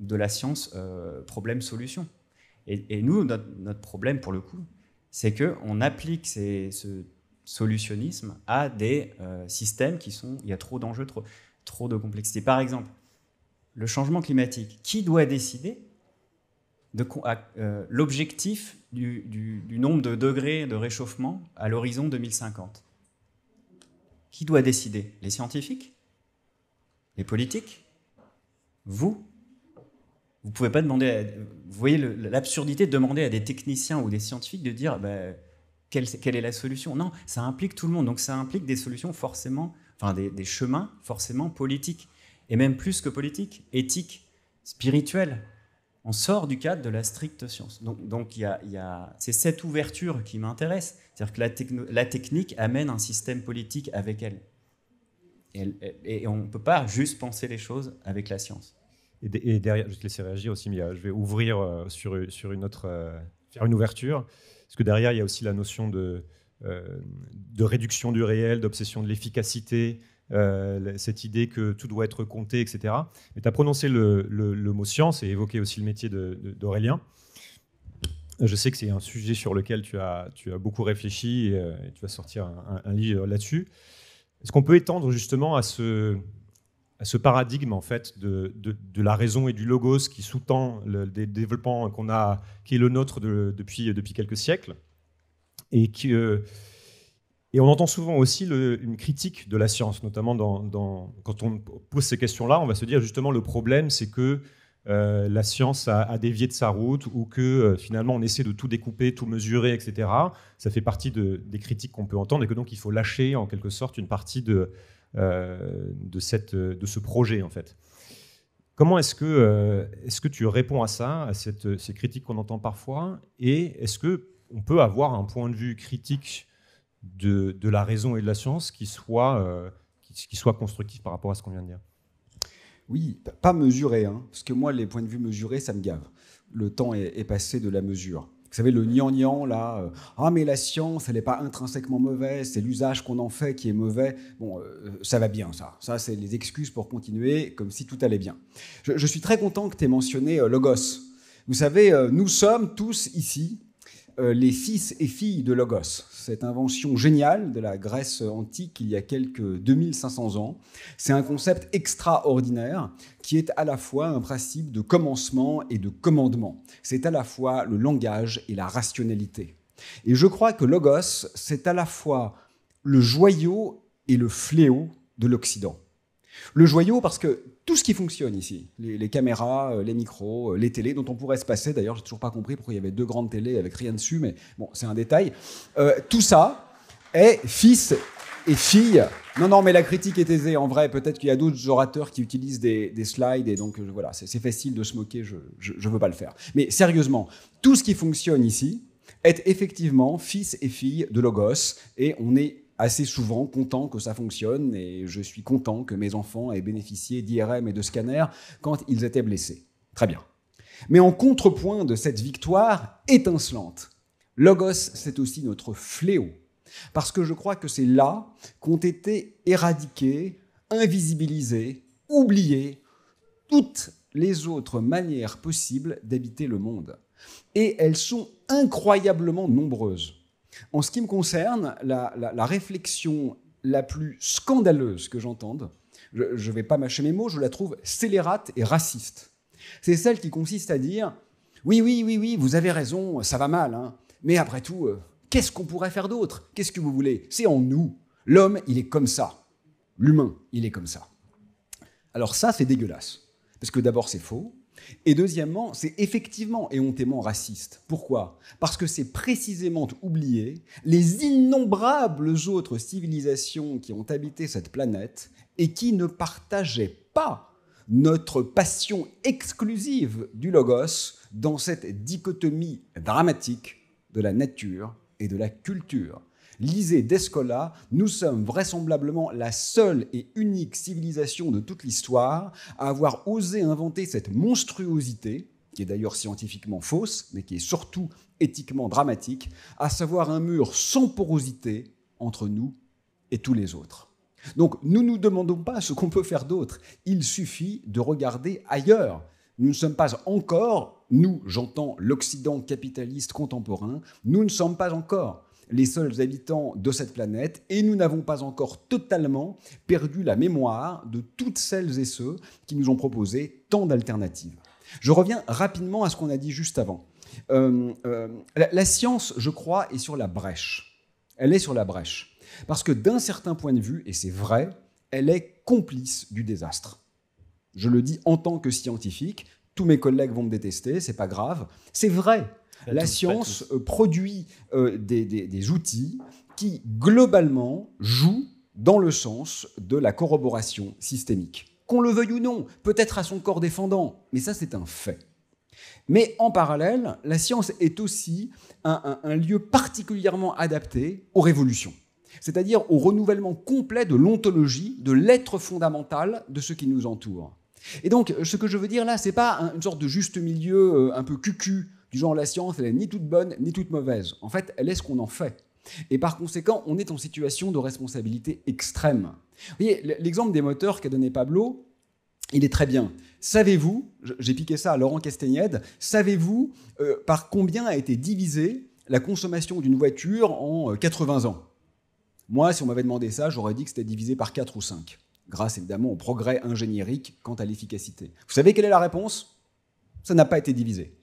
de la science euh, problème-solution. Et, nous, notre, problème pour le coup, c'est que on applique ces, ce solutionnisme à des euh, systèmes qui sont, il y a trop d'enjeux, trop, trop de complexité. Par exemple, le changement climatique. Qui doit décider euh, l'objectif du, nombre de degrés de réchauffement à l'horizon 2050. Qui doit décider Les scientifiques Les politiques Vous Vous pouvez pas demander. vous voyez l'absurdité de demander à des techniciens ou des scientifiques de dire bah, quelle, est la solution Non, ça implique tout le monde. Donc ça implique des solutions forcément, enfin des, chemins forcément politiques. Et même plus que politiques, éthiques, spirituels on sort du cadre de la stricte science. Donc, y c'est cette ouverture qui m'intéresse. C'est-à-dire que la, technique amène un système politique avec elle. Et, on ne peut pas juste penser les choses avec la science. Et, derrière, je te laisser réagir aussi, mais je vais ouvrir euh, sur, une autre. Euh, faire une ouverture. Parce que derrière, il y a aussi la notion de euh, réduction du réel, d'obsession de l'efficacité, euh, cette idée que tout doit être compté, etc. Mais tu as prononcé le, mot science et évoqué aussi le métier d'Aurélien. Je sais que c'est un sujet sur lequel tu as, tu as beaucoup réfléchi et, euh, tu vas sortir un, livre là-dessus. Est-ce qu'on peut étendre justement à ce, ce paradigme en fait de, la raison et du logos qui sous-tend le développement qu'on a, qui est le nôtre depuis, depuis quelques siècles, et qui, euh, et on entend souvent aussi une critique de la science, notamment dans, quand on pose ces questions-là, on va se dire justement le problème, c'est que euh, la science a, dévié de sa route ou que euh, finalement on essaie de tout découper, tout mesurer, etc. Ça fait partie des critiques qu'on peut entendre et que donc il faut lâcher en quelque sorte une partie de, euh, de, cette, de ce projet en fait. Comment est-ce que, est que tu réponds à ça, à ces critiques qu'on entend parfois Et est-ce qu'on peut avoir un point de vue critique de, la raison et de la science qui soit, euh, qui, soit constructif par rapport à ce qu'on vient de dire. Oui, pas mesuré, hein, parce que moi, les points de vue mesurés, ça me gave. Le temps est, passé de la mesure. Vous savez, le gnangnang, là, euh, ah, mais la science, elle n'est pas intrinsèquement mauvaise, c'est l'usage qu'on en fait qui est mauvais. Bon, euh, ça va bien, ça. Ça, c'est les excuses pour continuer comme si tout allait bien. Je, je suis très content que tu aies mentionné Logos. Vous savez, nous sommes tous ici, euh, les fils et filles de Logos, cette invention géniale de la Grèce antique il y a quelques 2500 ans. C'est un concept extraordinaire qui est à la fois un principe de commencement et de commandement. C'est à la fois le langage et la rationalité. Et je crois que Logos, c'est à la fois le joyau et le fléau de l'Occident. Le joyau parce que tout ce qui fonctionne ici. Les, caméras, euh, les micros, euh, les télés, dont on pourrait se passer. D'ailleurs, j'ai toujours pas compris pourquoi il y avait deux grandes télés avec rien dessus, mais bon, c'est un détail. Euh, tout ça est fils et fille. Non, non, mais la critique est aisée. En vrai, peut-être qu'il y a d'autres orateurs qui utilisent des, slides et donc voilà, c'est facile de se moquer. Je je veux pas le faire. Mais sérieusement, tout ce qui fonctionne ici est effectivement fils et fille de Logos et on est assez souvent content que ça fonctionne et je suis content que mes enfants aient bénéficié d'IRM et de scanners quand ils étaient blessés. Très bien. Mais en contrepoint de cette victoire étincelante, Logos, c'est aussi notre fléau. Parce que je crois que c'est là qu'ont été éradiquées, invisibilisées, oubliées toutes les autres manières possibles d'habiter le monde. Et elles sont incroyablement nombreuses. En ce qui me concerne, la, réflexion la plus scandaleuse que j'entende, je ne vais pas mâcher mes mots, je la trouve scélérate et raciste. C'est celle qui consiste à dire oui, oui, oui, oui, vous avez raison, ça va mal, hein. mais après tout, euh, qu'est-ce qu'on pourrait faire d'autre Qu'est-ce que vous voulez C'est en nous. L'homme, il est comme ça. L'humain, il est comme ça. Alors ça, c'est dégueulasse. Parce que d'abord, c'est faux. Et deuxièmement, c'est effectivement éhontément raciste. Pourquoi Parce que c'est précisément oublier les innombrables autres civilisations qui ont habité cette planète et qui ne partageaient pas notre passion exclusive du logos dans cette dichotomie dramatique de la nature et de la culture. Lisez Descola, nous sommes vraisemblablement la seule et unique civilisation de toute l'histoire à avoir osé inventer cette monstruosité, qui est d'ailleurs scientifiquement fausse, mais qui est surtout éthiquement dramatique, à savoir un mur sans porosité entre nous et tous les autres. Donc nous ne nous demandons pas ce qu'on peut faire d'autre, il suffit de regarder ailleurs. Nous ne sommes pas encore, nous j'entends l'Occident capitaliste contemporain, nous ne sommes pas encore les seuls habitants de cette planète et nous n'avons pas encore totalement perdu la mémoire de toutes celles et ceux qui nous ont proposé tant d'alternatives. Je reviens rapidement à ce qu'on a dit juste avant. Euh, euh, la, la science, je crois, est sur la brèche. Elle est sur la brèche. Parce que d'un certain point de vue, et c'est vrai, elle est complice du désastre. Je le dis en tant que scientifique, tous mes collègues vont me détester, c'est pas grave. C'est vrai la science euh, produit euh, des, outils qui, globalement, jouent dans le sens de la corroboration systémique. Qu'on le veuille ou non, peut-être à son corps défendant, mais ça c'est un fait. Mais en parallèle, la science est aussi un, lieu particulièrement adapté aux révolutions, c'est-à-dire au renouvellement complet de l'ontologie, de l'être fondamental de ce qui nous entoure. Et donc, ce que je veux dire là, c'est pas une sorte de juste milieu euh, un peu cucu du genre la science, elle n'est ni toute bonne ni toute mauvaise. En fait, elle est ce qu'on en fait. Et par conséquent, on est en situation de responsabilité extrême. Vous voyez, l'exemple des moteurs qu'a donné Pablo, il est très bien. Savez-vous, j'ai piqué ça à Laurent Castagnède, savez-vous euh, par combien a été divisée la consommation d'une voiture en 80 euh, ans Moi, si on m'avait demandé ça, j'aurais dit que c'était divisé par 4 ou 5, grâce évidemment au progrès ingénierique quant à l'efficacité. Vous savez quelle est la réponse Ça n'a pas été divisé.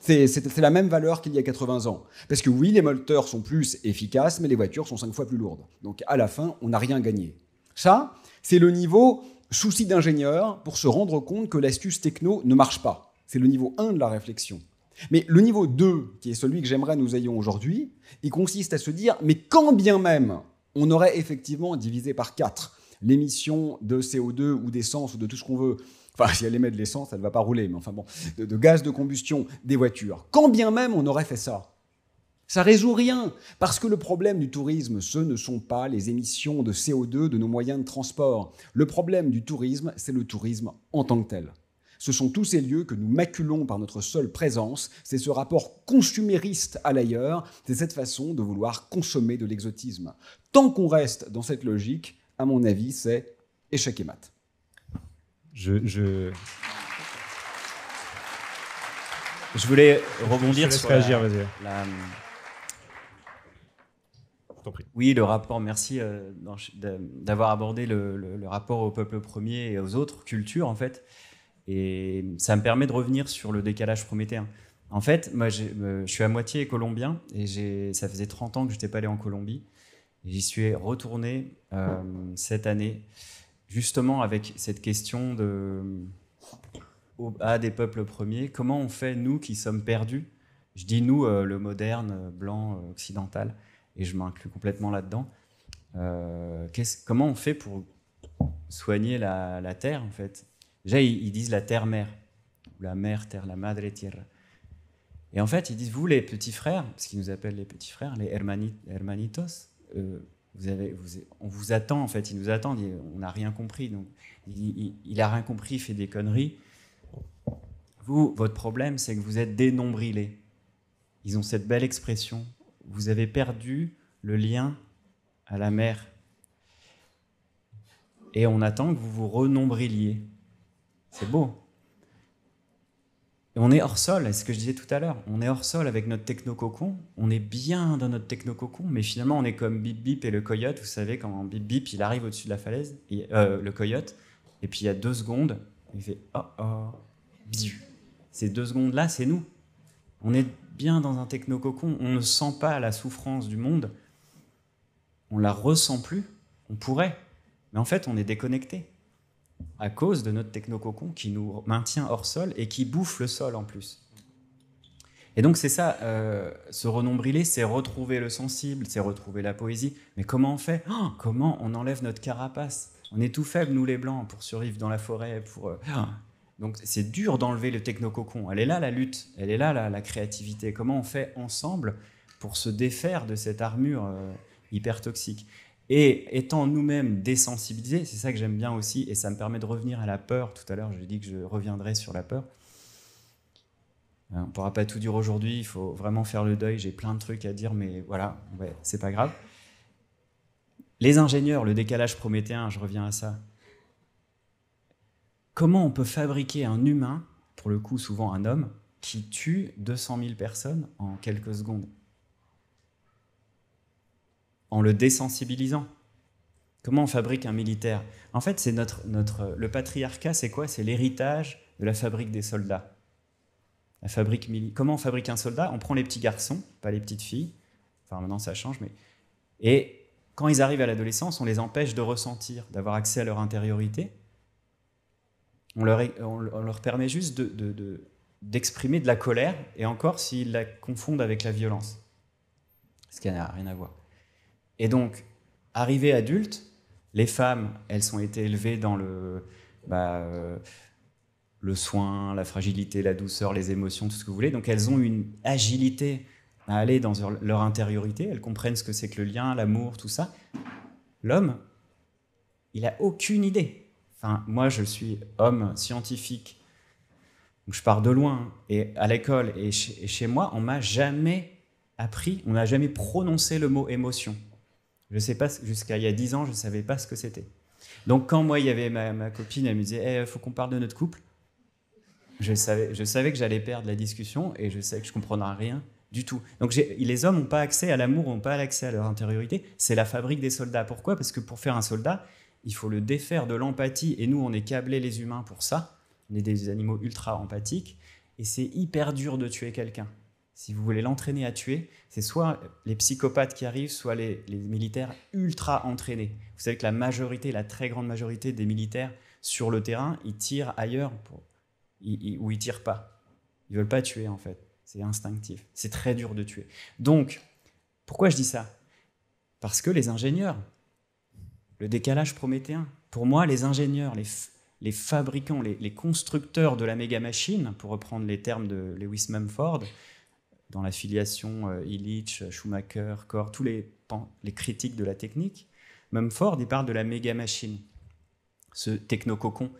C'est la même valeur qu'il y a 80 ans. Parce que oui, les moteurs sont plus efficaces, mais les voitures sont 5 fois plus lourdes. Donc à la fin, on n'a rien gagné. Ça, c'est le niveau souci d'ingénieur pour se rendre compte que l'astuce techno ne marche pas. C'est le niveau 1 de la réflexion. Mais le niveau 2, qui est celui que j'aimerais nous ayons aujourd'hui, il consiste à se dire, mais quand bien même on aurait effectivement divisé par 4 l'émission de CO2 ou d'essence ou de tout ce qu'on veut si elle émet de l'essence, elle ne va pas rouler, mais enfin bon, de, gaz de combustion des voitures. Quand bien même on aurait fait ça, ça résout rien, parce que le problème du tourisme, ce ne sont pas les émissions de CO2 de nos moyens de transport. Le problème du tourisme, c'est le tourisme en tant que tel. Ce sont tous ces lieux que nous maculons par notre seule présence, c'est ce rapport consumériste à l'ailleurs, c'est cette façon de vouloir consommer de l'exotisme. Tant qu'on reste dans cette logique, à mon avis, c'est échec et mat. Je, je... je voulais rebondir sur la, Oui, le rapport, merci euh, d'avoir abordé le, rapport au peuple premier et aux autres cultures, en fait. Et ça me permet de revenir sur le décalage prométhéen. En fait, moi, euh, je suis à moitié colombien et ça faisait 30 ans que je n'étais pas allé en Colombie. J'y suis retourné euh, cette année justement avec cette question de à des peuples premiers, comment on fait nous qui sommes perdus Je dis nous, euh, le moderne, euh, blanc, euh, occidental, et je m'inclus complètement là-dedans. comment on fait pour soigner la, terre en fait Déjà, ils, disent la terre-mère, la mère-terre, la madre tierra. Et en fait, ils disent, vous les petits frères, ce qu'ils nous appellent les petits frères, les hermanitos, on vous attend en fait, ils nous attendent, on n'a rien compris. Donc, il, a rien compris, il fait des conneries. Vous, votre problème, c'est que vous êtes dénombrilé, Ils ont cette belle expression. Vous avez perdu le lien à la mer. Et on attend que vous vous renombriliez. C'est beau on est hors sol, c'est ce que je disais tout à l'heure. On est hors sol avec notre techno-cocon. On est bien dans notre techno-cocon, mais finalement, on est comme Bip Bip et le coyote. Vous savez, quand Bip Bip, il arrive au-dessus de la falaise, et, euh, le coyote, et puis il y a deux secondes, il fait Oh oh, biu. Ces deux secondes-là, c'est nous. On est bien dans un techno-cocon. On ne sent pas la souffrance du monde. On la ressent plus. On pourrait. Mais en fait, on est déconnecté à cause de notre technococon qui nous maintient hors sol et qui bouffe le sol en plus. Et donc c'est ça, euh, se renombriler, c'est retrouver le sensible, c'est retrouver la poésie. Mais comment on fait oh, Comment on enlève notre carapace On est tout faible, nous les Blancs, pour survivre dans la forêt. Pour, euh, oh. Donc c'est dur d'enlever le technococon. Elle est là la lutte, elle est là la, créativité. Comment on fait ensemble pour se défaire de cette armure hypertoxique? Euh, hyper toxique et étant nous-mêmes désensibilisés, c'est ça que j'aime bien aussi, et ça me permet de revenir à la peur. Tout à l'heure, je dit que je reviendrai sur la peur. Euh, on ne pourra pas tout dire aujourd'hui, il faut vraiment faire le deuil. J'ai plein de trucs à dire, mais voilà, ouais, c'est pas grave. Les ingénieurs, le décalage prométhéen, je reviens à ça. Comment on peut fabriquer un humain, pour le coup souvent un homme, qui tue 200 000 personnes en quelques secondes en le désensibilisant. Comment on fabrique un militaire En fait, c'est notre, notre, le patriarcat, c'est quoi C'est l'héritage de la fabrique des soldats. La fabrique Comment on fabrique un soldat On prend les petits garçons, pas les petites filles. Enfin, maintenant ça change, mais. Et quand ils arrivent à l'adolescence, on les empêche de ressentir, d'avoir accès à leur intériorité. On leur, leur permet juste d'exprimer de, de, de la colère, et encore s'ils la confondent avec la violence. Ce qui n'a rien à voir. Et donc, arrivées adultes, les femmes, elles ont été élevées dans le, bah, euh, le soin, la fragilité, la douceur, les émotions, tout ce que vous voulez. Donc, elles ont une agilité à aller dans leur intériorité. Elles comprennent ce que c'est que le lien, l'amour, tout ça. L'homme, il a aucune idée. Enfin, moi, je suis homme scientifique. je pars de loin. Et à l'école et, chez moi, on m'a jamais appris, on n'a jamais prononcé le mot émotion. Je sais pas, jusqu'à il y a dix ans, je ne savais pas ce que c'était. Donc quand moi, il y avait ma, copine, elle me disait, il eh, faut qu'on parle de notre couple. Je savais, je savais que j'allais perdre la discussion et je savais que je comprendrais rien du tout. Donc les hommes n'ont pas accès à l'amour, n'ont pas accès à leur intériorité. C'est la fabrique des soldats. Pourquoi Parce que pour faire un soldat, il faut le défaire de l'empathie. Et nous, on est câblés les humains pour ça. On est des animaux ultra empathiques. Et c'est hyper dur de tuer quelqu'un si vous voulez l'entraîner à tuer, c'est soit les psychopathes qui arrivent, soit les, militaires ultra entraînés. Vous savez que la majorité, la très grande majorité des militaires sur le terrain, ils tirent ailleurs pour, ils, ils, tirent pas. Ils veulent pas tuer en fait. C'est instinctif. C'est très dur de tuer. Donc, pourquoi je dis ça Parce que les ingénieurs, le décalage prométhéen, pour moi, les ingénieurs, les, fabricants, les, les, constructeurs de la méga machine, pour reprendre les termes de Lewis Mumford, dans la filiation euh, Illich, Schumacher, Kor, tous les, les critiques de la technique. Même Ford, il parle de la méga machine, ce technococon.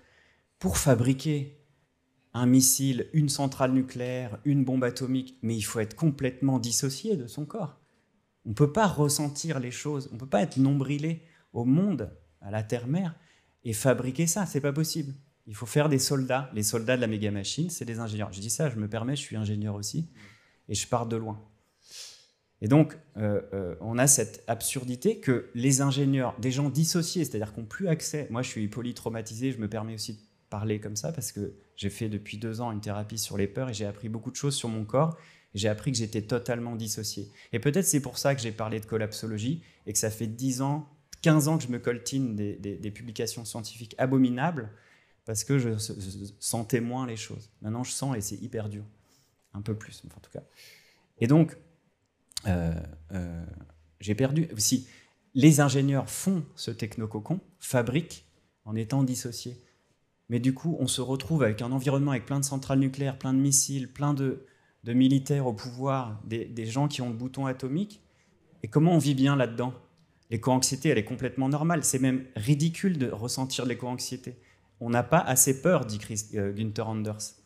Pour fabriquer un missile, une centrale nucléaire, une bombe atomique, mais il faut être complètement dissocié de son corps. On ne peut pas ressentir les choses, on ne peut pas être nombrilé au monde, à la terre-mère, et fabriquer ça, c'est pas possible. Il faut faire des soldats. Les soldats de la méga machine, c'est des ingénieurs. Je dis ça, je me permets, je suis ingénieur aussi et je pars de loin. Et donc, euh, euh, on a cette absurdité que les ingénieurs, des gens dissociés, c'est-à-dire qu'on n'ont plus accès. Moi, je suis polytraumatisé, je me permets aussi de parler comme ça parce que j'ai fait depuis deux ans une thérapie sur les peurs et j'ai appris beaucoup de choses sur mon corps. J'ai appris que j'étais totalement dissocié. Et peut-être c'est pour ça que j'ai parlé de collapsologie et que ça fait 10 ans, 15 ans que je me coltine des, publications scientifiques abominables parce que je, sentais je sens les choses. Maintenant, je sens et c'est hyper dur un peu plus, enfin, en tout cas. Et donc, euh, euh, j'ai perdu. Si les ingénieurs font ce technococon, fabriquent en étant dissociés. Mais du coup, on se retrouve avec un environnement avec plein de centrales nucléaires, plein de missiles, plein de, militaires au pouvoir, des, gens qui ont le bouton atomique. Et comment on vit bien là-dedans L'éco-anxiété, elle est complètement normale. C'est même ridicule de ressentir l'éco-anxiété. On n'a pas assez peur, dit Chris, euh, Günther Anders.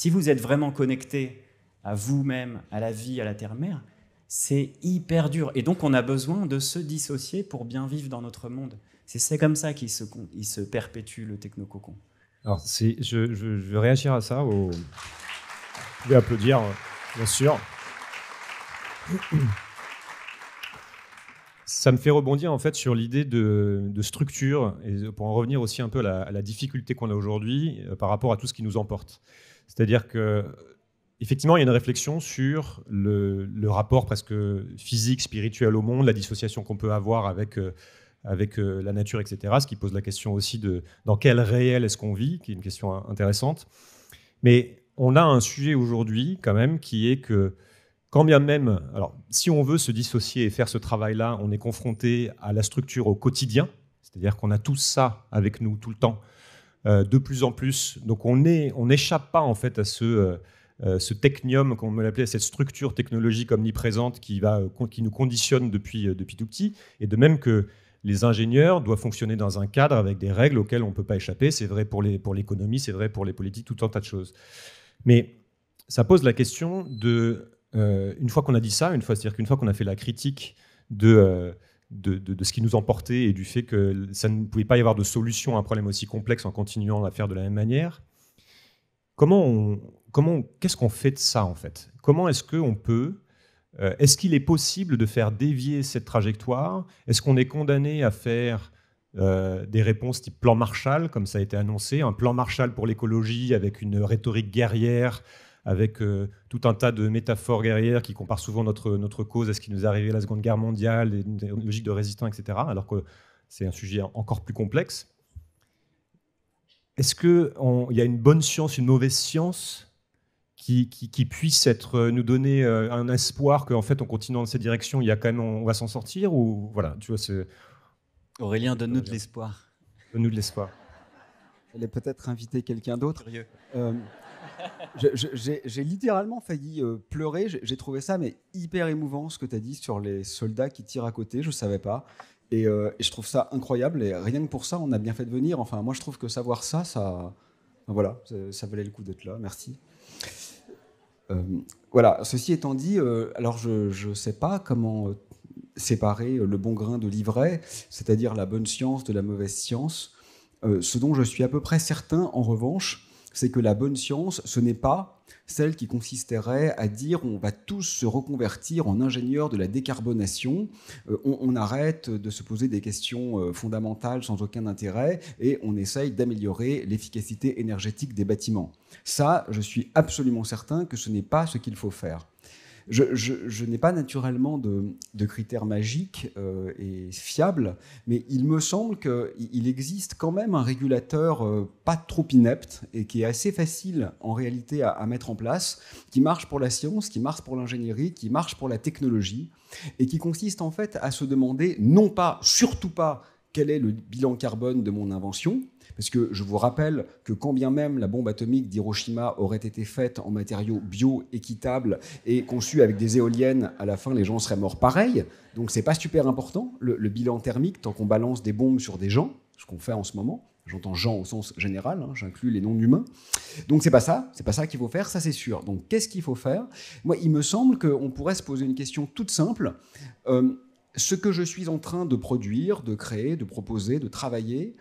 Si vous êtes vraiment connecté à vous-même, à la vie, à la terre-mère, c'est hyper dur. Et donc, on a besoin de se dissocier pour bien vivre dans notre monde. C'est comme ça qu'il se, se perpétue le technococon. Alors, je, je, réagir à ça. Au... Vous pouvez applaudir, bien sûr. Ça me fait rebondir en fait sur l'idée de, structure, et pour en revenir aussi un peu à la difficulté qu'on a aujourd'hui euh, par rapport à tout ce qui nous emporte. C'est-à-dire que effectivement, il y a une réflexion sur le, rapport presque physique, spirituel au monde, la dissociation qu'on peut avoir avec, euh, avec euh, la nature, etc. Ce qui pose la question aussi de dans quel réel est-ce qu'on vit, qui est une question intéressante. Mais on a un sujet aujourd'hui quand même qui est que quand bien même, alors si on veut se dissocier et faire ce travail-là, on est confronté à la structure au quotidien, c'est-à-dire qu'on a tout ça avec nous tout le temps. Euh, de plus en plus. Donc on n'échappe pas en fait à ce, euh, euh, ce technium, qu'on me l'appelait, cette structure technologique omniprésente qui, va, qui nous conditionne depuis, depuis tout petit. Et de même que les ingénieurs doivent fonctionner dans un cadre avec des règles auxquelles on ne peut pas échapper. C'est vrai pour l'économie, c'est vrai pour les politiques, tout un tas de choses. Mais ça pose la question de, une fois qu'on a dit ça, une fois, c'est-à-dire qu'une fois qu'on a fait la critique de, de, ce qui nous emportait et du fait que ça ne pouvait pas y avoir de solution à un problème aussi complexe en continuant à faire de la même manière. Comment qu'est-ce qu'on fait de ça en fait Comment est-ce qu'on peut euh, Est-ce qu'il est possible de faire dévier cette trajectoire Est-ce qu'on est condamné à faire euh, des réponses type plan Marshall, comme ça a été annoncé, un plan Marshall pour l'écologie avec une rhétorique guerrière avec euh, tout un tas de métaphores guerrières qui comparent souvent notre, notre cause à ce qui nous est arrivé à la Seconde Guerre mondiale, une logique de résistants, etc. Alors que c'est un sujet encore plus complexe. Est-ce qu'il y a une bonne science, une mauvaise science qui, puisse être, euh, nous donner euh, un espoir qu'en fait, en continuant dans cette direction, il y a quand même, on, va s'en sortir ou, voilà, tu vois, Aurélien, donne-nous de l'espoir. Donne-nous de l'espoir. Elle est peut-être inviter quelqu'un d'autre. J'ai littéralement failli euh, pleurer. J'ai trouvé ça mais hyper émouvant ce que tu as dit sur les soldats qui tirent à côté. Je savais pas. Euh, et, je trouve ça incroyable. Et rien que pour ça, on a bien fait de venir. Enfin, moi, je trouve que savoir ça, ça, voilà, ça, valait le coup d'être là. Merci. Euh, voilà. Ceci étant dit, alors je ne sais pas comment séparer le bon grain de l'ivraie, c'est-à-dire la bonne science de la mauvaise science. ce dont je suis à peu près certain, en revanche, c'est que la bonne science, ce n'est pas celle qui consisterait à dire on va tous se reconvertir en ingénieurs de la décarbonation, euh, on, arrête de se poser des questions euh, fondamentales sans aucun intérêt et on essaye d'améliorer l'efficacité énergétique des bâtiments. Ça, je suis absolument certain que ce n'est pas ce qu'il faut faire je, n'ai pas naturellement de, critères magiques euh, et fiables, mais il me semble qu'il existe quand même un régulateur euh, pas trop inepte et qui est assez facile en réalité à mettre en place, qui marche pour la science, qui marche pour l'ingénierie, qui marche pour la technologie, et qui consiste en fait à se demander non pas, surtout pas, quel est le bilan carbone de mon invention, parce que je vous rappelle que quand bien même la bombe atomique d'Hiroshima aurait été faite en matériaux bioéquitables et conçue avec des éoliennes, à la fin, les gens seraient morts pareil. Donc ce n'est pas super important, le, bilan thermique, tant qu'on balance des bombes sur des gens, ce qu'on fait en ce moment, J'entends gens au sens général, hein, j'inclus les non-humains. Donc c'est pas ça, c'est pas ça qu'il faut faire, ça c'est sûr. Donc qu'est-ce qu'il faut faire Moi, il me semble qu'on pourrait se poser une question toute simple. Euh, ce que je suis en train de produire, de créer, de proposer, de travailler,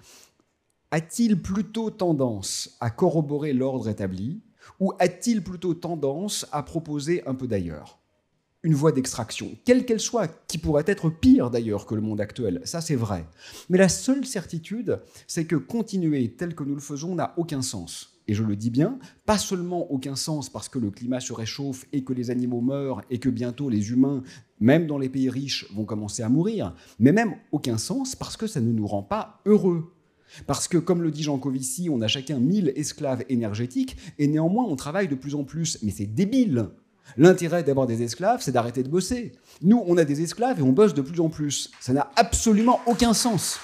a-t-il plutôt tendance à corroborer l'ordre établi ou a-t-il plutôt tendance à proposer un peu d'ailleurs une voie d'extraction, quelle qu'elle soit, qui pourrait être pire d'ailleurs que le monde actuel, ça c'est vrai. Mais la seule certitude, c'est que continuer tel que nous le faisons n'a aucun sens. Et je le dis bien, pas seulement aucun sens parce que le climat se réchauffe et que les animaux meurent et que bientôt les humains, même dans les pays riches, vont commencer à mourir, mais même aucun sens parce que ça ne nous rend pas heureux parce que, comme le dit Jean Covici, on a chacun 1000 esclaves énergétiques et néanmoins on travaille de plus en plus. Mais c'est débile L'intérêt d'avoir des esclaves, c'est d'arrêter de bosser. Nous, on a des esclaves et on bosse de plus en plus. Ça n'a absolument aucun sens.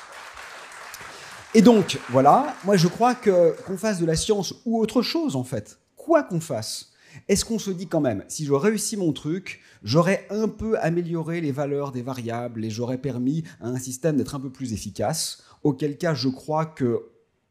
Et donc, voilà, moi je crois que qu'on fasse de la science ou autre chose en fait, quoi qu'on fasse, est-ce qu'on se dit quand même, si je réussis mon truc, j'aurais un peu amélioré les valeurs des variables et j'aurais permis à un système d'être un peu plus efficace auquel cas je crois que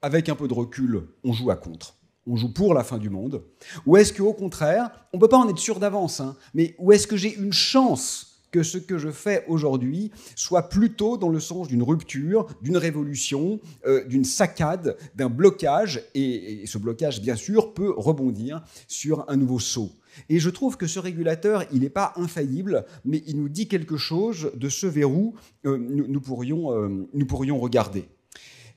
avec un peu de recul, on joue à contre on joue pour la fin du monde Ou est-ce qu'au contraire, on ne peut pas en être sûr d'avance, hein, mais où est-ce que j'ai une chance que ce que je fais aujourd'hui soit plutôt dans le sens d'une rupture, d'une révolution, euh, d'une saccade, d'un blocage, et, ce blocage, bien sûr, peut rebondir sur un nouveau saut et je trouve que ce régulateur, il n'est pas infaillible, mais il nous dit quelque chose de ce verrou euh, nous, pourrions, euh, nous pourrions regarder.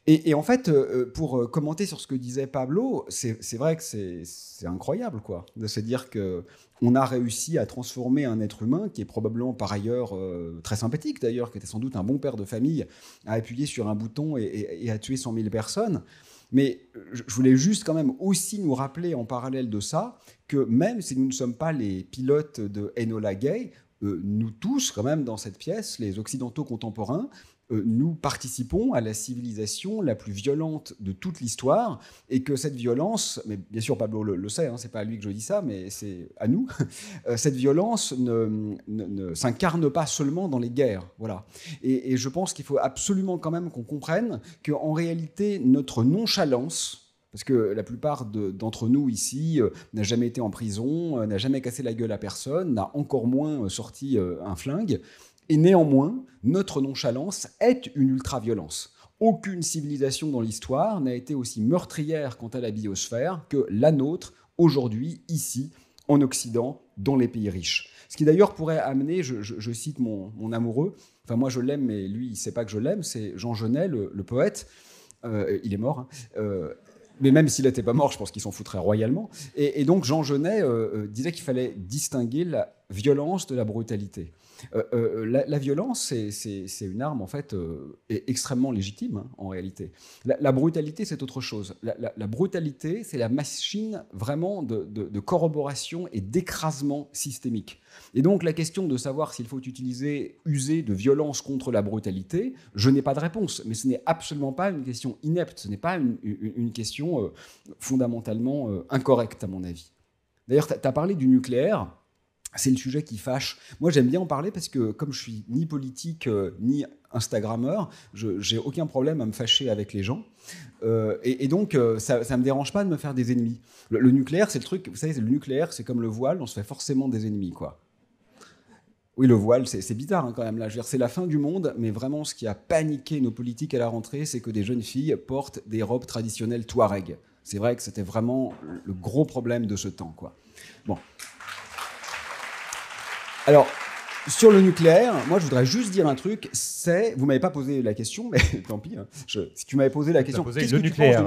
Et, en fait, euh, euh, pour commenter sur ce que disait Pablo, c'est vrai que c'est incroyable, quoi, de se dire que on a réussi à transformer un être humain qui est probablement par ailleurs très sympathique d'ailleurs, qui était sans doute un bon père de famille, à appuyer sur un bouton et, et à tuer 100 000 personnes. Mais je voulais juste quand même aussi nous rappeler en parallèle de ça que même si nous ne sommes pas les pilotes de Enola Gay, euh, nous tous, quand même, dans cette pièce, les Occidentaux contemporains, euh, nous participons à la civilisation la plus violente de toute l'histoire, et que cette violence, mais bien sûr Pablo le, sait, hein, c'est pas à lui que je dis ça, mais c'est à nous, euh, cette violence ne, s'incarne pas seulement dans les guerres, voilà. Et, et je pense qu'il faut absolument quand même qu'on comprenne qu'en réalité, notre nonchalance, parce que la plupart d'entre nous ici euh, n'a jamais été en prison, euh, n'a jamais cassé la gueule à personne, n'a encore moins euh, sorti un flingue. Et néanmoins, notre nonchalance est une ultra-violence. Aucune civilisation dans l'histoire n'a été aussi meurtrière quant à la biosphère que la nôtre, aujourd'hui, ici, en Occident, dans les pays riches. Ce qui d'ailleurs pourrait amener, je, cite mon, amoureux, enfin moi je l'aime, mais lui il sait pas que je l'aime, c'est Jean Genet, le, poète, il est mort, hein mais même s'il n'était pas mort, je pense qu'il s'en foutrait royalement. Et, donc Jean Genet euh, euh, disait qu'il fallait distinguer la violence de la brutalité. Euh, euh, la, violence, c'est une arme en fait euh, extrêmement légitime hein, en réalité. La, brutalité, c'est autre chose. La, brutalité, c'est la machine vraiment de, corroboration et d'écrasement systémique. Et donc la question de savoir s'il faut utiliser, user de violence contre la brutalité, je n'ai pas de réponse. Mais ce n'est absolument pas une question inepte, ce n'est pas une, question fondamentalement incorrecte à mon avis. D'ailleurs, tu as parlé du nucléaire. Ah, c'est le sujet qui fâche. Moi, j'aime bien en parler parce que comme je suis ni politique euh, ni Instagrammeur, je j'ai aucun problème à me fâcher avec les gens. Euh, et, donc, euh, ça, ne me dérange pas de me faire des ennemis. Le, nucléaire, c'est le truc. Vous savez, le nucléaire, c'est comme le voile. On se fait forcément des ennemis, quoi. Oui, le voile, c'est bizarre hein, quand même. Là, c'est la fin du monde, mais vraiment, ce qui a paniqué nos politiques à la rentrée, c'est que des jeunes filles portent des robes traditionnelles Touareg. C'est vrai que c'était vraiment le gros problème de ce temps, quoi. Bon. Alors, sur le nucléaire, moi je voudrais juste dire un truc, c'est, vous m'avez pas posé la question, mais tant pis, hein. si tu m'avais posé la question, qu'est-ce que, nucléaire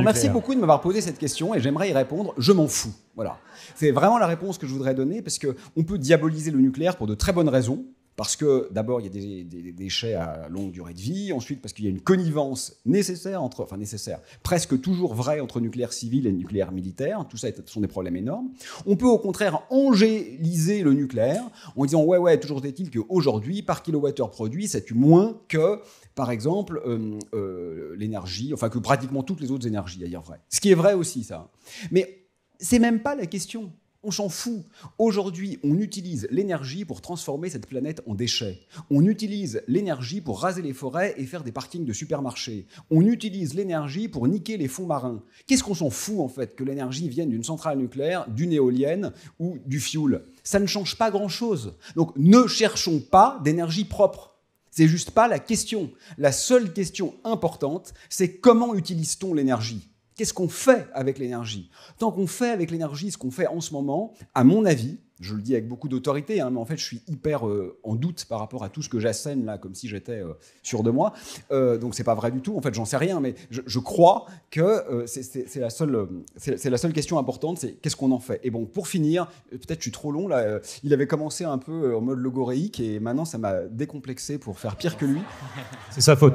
Merci beaucoup de m'avoir posé cette question et j'aimerais y répondre, je m'en fous. Voilà. C'est vraiment la réponse que je voudrais donner parce qu'on peut diaboliser le nucléaire pour de très bonnes raisons, parce que d'abord, il y a des, déchets à longue durée de vie, ensuite parce qu'il y a une connivence nécessaire, entre, enfin nécessaire, presque toujours vraie entre nucléaire civil et nucléaire militaire. Tout ça sont des problèmes énormes. On peut au contraire angéliser le nucléaire en disant ouais ouais, toujours est-il qu'aujourd'hui, par kilowattheure produit, ça tue moins que, par exemple, euh, euh, l'énergie, enfin que pratiquement toutes les autres énergies, à dire vrai. Ce qui est vrai aussi, ça. Mais c'est même pas la question. On s'en fout. Aujourd'hui, on utilise l'énergie pour transformer cette planète en déchets. On utilise l'énergie pour raser les forêts et faire des parkings de supermarchés. On utilise l'énergie pour niquer les fonds marins. Qu'est-ce qu'on s'en fout en fait que l'énergie vienne d'une centrale nucléaire, d'une éolienne ou du fioul Ça ne change pas grand-chose. Donc ne cherchons pas d'énergie propre. C'est juste pas la question. La seule question importante, c'est comment utilise-t-on l'énergie Qu'est-ce qu'on fait avec l'énergie Tant qu'on fait avec l'énergie ce qu'on fait en ce moment, à mon avis, je le dis avec beaucoup d'autorité, hein, mais en fait je suis hyper euh, en doute par rapport à tout ce que j'assène là, comme si j'étais euh, sûr de moi. Euh, donc c'est pas vrai du tout. En fait, j'en sais rien, mais je, je crois que euh, c'est la seule, c'est la seule question importante, c'est qu'est-ce qu'on en fait. Et bon, pour finir, peut-être je suis trop long là. il avait commencé un peu en mode logoréique et maintenant ça m'a décomplexé pour faire pire que lui. C'est sa faute.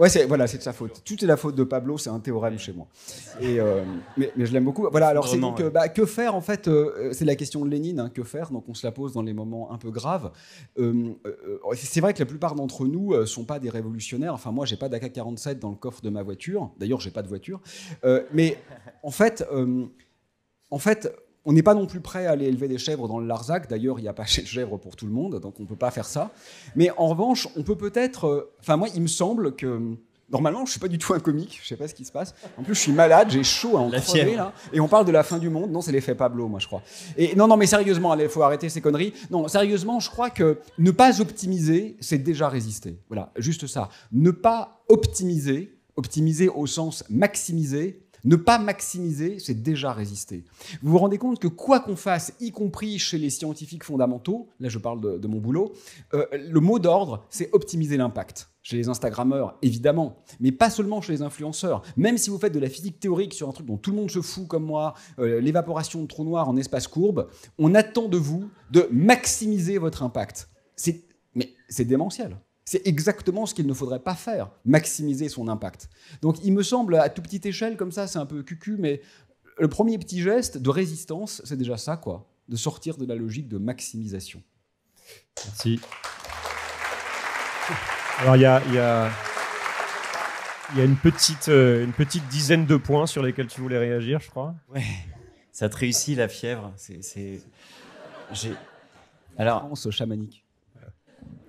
Ouais, c'est voilà, c'est de sa faute. Tout est la faute de Pablo, c'est un théorème chez moi. Euh, mais, je l'aime beaucoup. Voilà, alors c'est donc euh, bah, que faire en fait euh, C'est la question de Lénine. Hein, que faire Donc on se la pose dans les moments un peu graves. c'est vrai que la plupart d'entre nous sont pas des révolutionnaires. Enfin moi, j'ai pas d'AK-47 dans le coffre de ma voiture. D'ailleurs, j'ai pas de voiture. mais en fait, en fait, on n'est pas non plus prêt à aller élever des chèvres dans le Larzac. D'ailleurs, il n'y a pas de chèvres pour tout le monde, donc on ne peut pas faire ça. Mais en revanche, on peut peut-être. Euh, enfin, moi, il me semble que. Normalement, je suis pas du tout un comique, je sais pas ce qui se passe. En plus, je suis malade, j'ai chaud à en là. Et on parle de la fin du monde. Non, c'est l'effet Pablo, moi, je crois. Et non, non, mais sérieusement, il faut arrêter ces conneries. Non, sérieusement, je crois que ne pas optimiser, c'est déjà résister. Voilà, juste ça. Ne pas optimiser, optimiser au sens maximiser, ne pas maximiser, c'est déjà résister. Vous vous rendez compte que quoi qu'on fasse, y compris chez les scientifiques fondamentaux, là je parle de, mon boulot, euh, le mot d'ordre, c'est optimiser l'impact. Chez les Instagrammeurs, évidemment, mais pas seulement chez les influenceurs. Même si vous faites de la physique théorique sur un truc dont tout le monde se fout comme moi, euh, l'évaporation de trous noirs en espace courbe, on attend de vous de maximiser votre impact. Mais c'est démentiel. C'est exactement ce qu'il ne faudrait pas faire, maximiser son impact. Donc il me semble, à toute petite échelle, comme ça, c'est un peu cucu, mais le premier petit geste de résistance, c'est déjà ça, quoi, de sortir de la logique de maximisation. Merci. Alors il y a, une petite, euh, une petite dizaine de points sur lesquels tu voulais réagir, je crois. Oui, ça te réussit la fièvre. C'est, Alors, on se chamanique.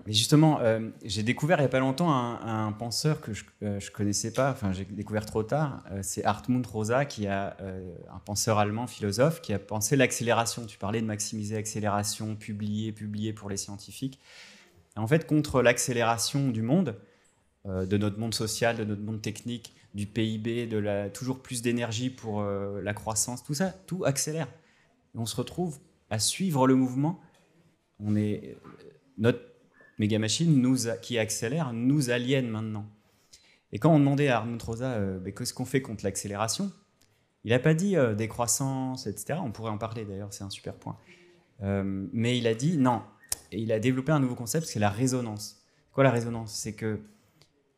Mais justement, euh, j'ai découvert il n'y a pas longtemps un, penseur que je ne euh, connaissais pas, enfin j'ai découvert trop tard, euh, c'est Hartmut Rosa, qui a, un penseur allemand, philosophe, qui a pensé l'accélération. Tu parlais de maximiser l'accélération, publier, publier pour les scientifiques. en fait, contre l'accélération du monde, de notre monde social, de notre monde technique, du PIB, de la, toujours plus d'énergie pour la croissance, tout ça, tout accélère. on se retrouve à suivre le mouvement. On est, notre méga Machine nous qui accélère nous aliène maintenant. Et quand on demandait à Arnaud Rosa euh, bah, qu'est-ce qu'on fait contre l'accélération, il n'a pas dit euh, décroissance, etc. On pourrait en parler d'ailleurs, c'est un super point. Euh, mais il a dit non. Et il a développé un nouveau concept, c'est la résonance. Quoi la résonance C'est que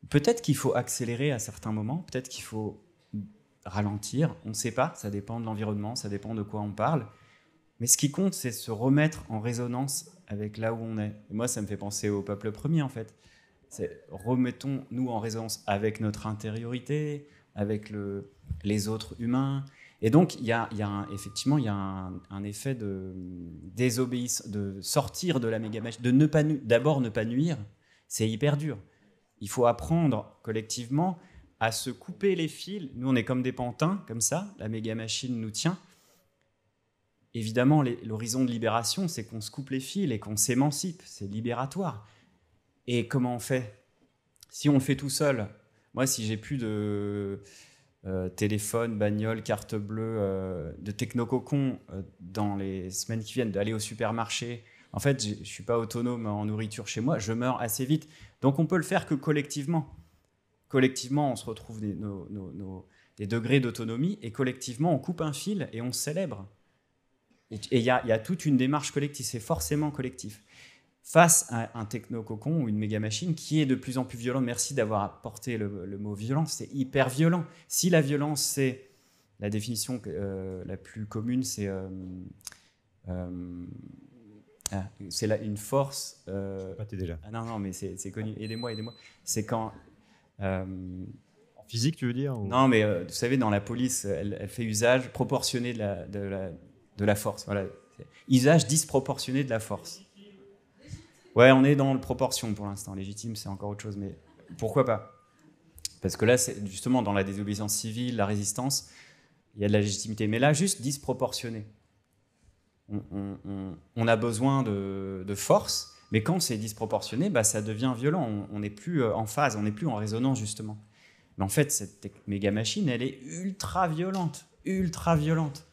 peut-être qu'il faut accélérer à certains moments, peut-être qu'il faut ralentir, on ne sait pas, ça dépend de l'environnement, ça dépend de quoi on parle. Mais ce qui compte, c'est se remettre en résonance avec là où on est. moi, ça me fait penser au peuple premier, en fait. C'est remettons-nous en résonance avec notre intériorité, avec le, les autres humains. Et donc, il y a, effectivement, il y a un, effet de désobéissance, de sortir de la méga de ne pas d'abord ne pas nuire, c'est hyper dur. Il faut apprendre collectivement à se couper les fils. Nous, on est comme des pantins, comme ça, la méga machine nous tient évidemment, l'horizon de libération, c'est qu'on se coupe les fils et qu'on s'émancipe. C'est libératoire. Et comment on fait Si on le fait tout seul, moi, si j'ai plus de euh, téléphone, bagnole, carte bleue, euh, de technococon euh, dans les semaines qui viennent, d'aller au supermarché, en fait, je ne suis pas autonome en nourriture chez moi, je meurs assez vite. Donc, on peut le faire que collectivement. Collectivement, on se retrouve des, des degrés d'autonomie et collectivement, on coupe un fil et on célèbre. Et il y, a, toute une démarche collective, c'est forcément collectif. Face à un techno-cocon ou une méga machine qui est de plus en plus violent, merci d'avoir apporté le, mot violence, c'est hyper violent. Si la violence, c'est la définition euh, la plus commune, c'est euh, euh, ah, une force. Euh, ah, déjà. non, non, mais c'est connu. Aidez-moi, aidez-moi. C'est quand. Euh, en physique, tu veux dire Non, mais euh, vous savez, dans la police, elle, fait usage proportionné de la, de la force. Voilà. Usage disproportionné de la force. Ouais, on est dans le proportion pour l'instant. Légitime, c'est encore autre chose, mais pourquoi pas Parce que là, c'est justement dans la désobéissance civile, la résistance, il y a de la légitimité. Mais là, juste disproportionné. On, a besoin de, force, mais quand c'est disproportionné, bah, ça devient violent. On n'est plus euh, en phase, on n'est plus en résonance, justement. Mais en fait, cette méga machine, elle est ultra violente. Ultra violente.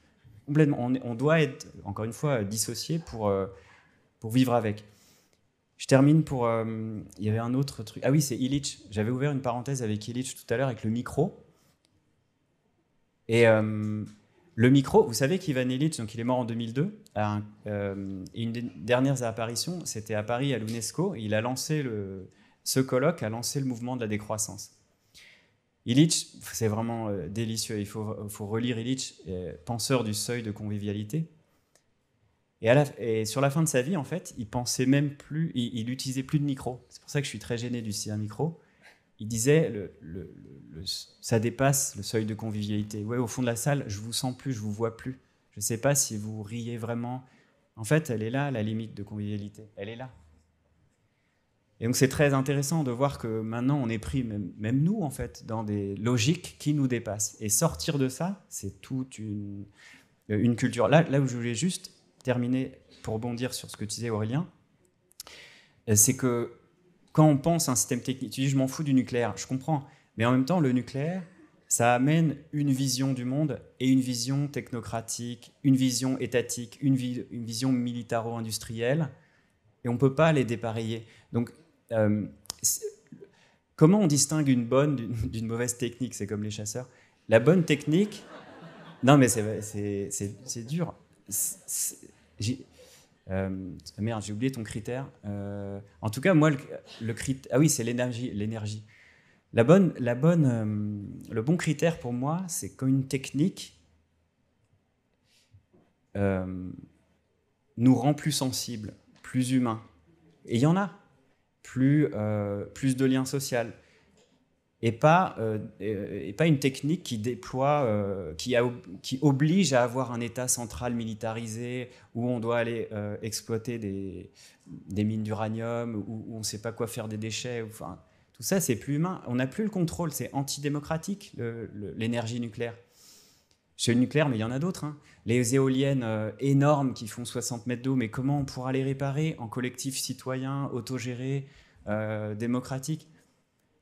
On, doit être, encore une fois, dissocié pour, euh, pour vivre avec. Je termine pour. Euh, il y avait un autre truc. Ah oui, c'est Illich. J'avais ouvert une parenthèse avec Illich tout à l'heure avec le micro. Et euh, le micro, vous savez qu'Ivan Illich, donc il est mort en 2002, une des dernières apparitions, c'était à Paris à l'UNESCO. Il a lancé le, ce colloque, a lancé le mouvement de la décroissance. Illich, c'est vraiment euh, délicieux. Il faut, relire Illich, euh, penseur du seuil de convivialité. Et, sur la fin de sa vie, en fait, il pensait même plus, il, utilisait plus de micro. C'est pour ça que je suis très gêné du un micro. Il disait, ça dépasse le seuil de convivialité. Ouais, au fond de la salle, je vous sens plus, je vous vois plus. Je ne sais pas si vous riez vraiment. En fait, elle est là, la limite de convivialité. Elle est là. Et donc c'est très intéressant de voir que maintenant on est pris, même, nous en fait, dans des logiques qui nous dépassent. Et sortir de ça, c'est toute une, euh, une culture. Là, là où je voulais juste terminer pour rebondir sur ce que tu disais Aurélien, euh, c'est que quand on pense à un système technique, tu dis je m'en fous du nucléaire, je comprends, mais en même temps le nucléaire, ça amène une vision du monde et une vision technocratique, une vision étatique, une, une vision militaro-industrielle, et on ne peut pas les dépareiller. Donc euh, comment on distingue une bonne d'une mauvaise technique C'est comme les chasseurs. La bonne technique. Non, mais c'est dur. Euh, ah merde, j'ai oublié ton critère. Euh, en tout cas, moi, le, le Ah oui, c'est l'énergie. l'énergie. La bonne, la bonne, le bon critère pour moi, c'est quand une technique nous rend plus sensibles, plus humains. Et il y en a plus, euh, plus de liens sociaux. Et pas, euh, euh, et pas une technique qui déploie, qui, qui oblige à avoir un État central militarisé où on doit aller exploiter des, mines d'uranium, où, on ne sait pas quoi faire des déchets. enfin, tout ça, c'est plus humain. On n'a plus le contrôle, c'est antidémocratique, l'énergie nucléaire. C'est le nucléaire, mais il y en a d'autres. Hein. Les éoliennes euh, énormes qui font 60 mètres d'eau, mais comment on pourra les réparer en collectif citoyen, autogéré, euh, démocratique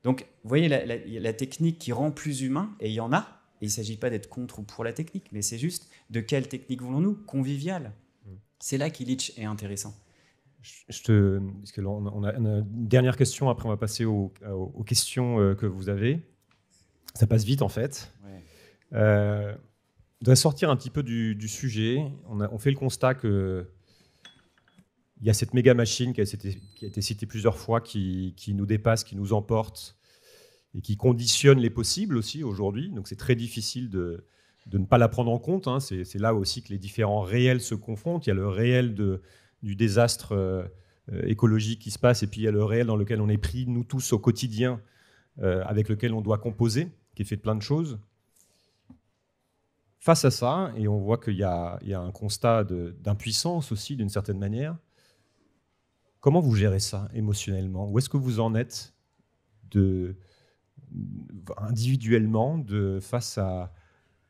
Donc, vous voyez, la, technique qui rend plus humain, et il y en a, il ne s'agit pas d'être contre ou pour la technique, mais c'est juste de quelle technique voulons-nous Conviviale. Mm. C'est là qu'Ilich est intéressant. Je te, on a une dernière question, après on va passer aux, questions euh, que vous avez. Ça passe vite en fait voudrais sortir un petit peu du, sujet. On, fait le constat que y a cette méga machine qui a, été, citée plusieurs fois, qui, nous dépasse, qui nous emporte et qui conditionne les possibles aussi aujourd'hui. Donc c'est très difficile de, ne pas la prendre en compte. Hein. C'est là aussi que les différents réels se confrontent. Il y a le réel du désastre euh, écologique qui se passe et puis il y a le réel dans lequel on est pris, nous tous, au quotidien, euh, avec lequel on doit composer, qui est fait de plein de choses face à ça, et on voit qu'il y, a un constat d'impuissance aussi d'une certaine manière, comment vous gérez ça émotionnellement Où est-ce que vous en êtes individuellement face à,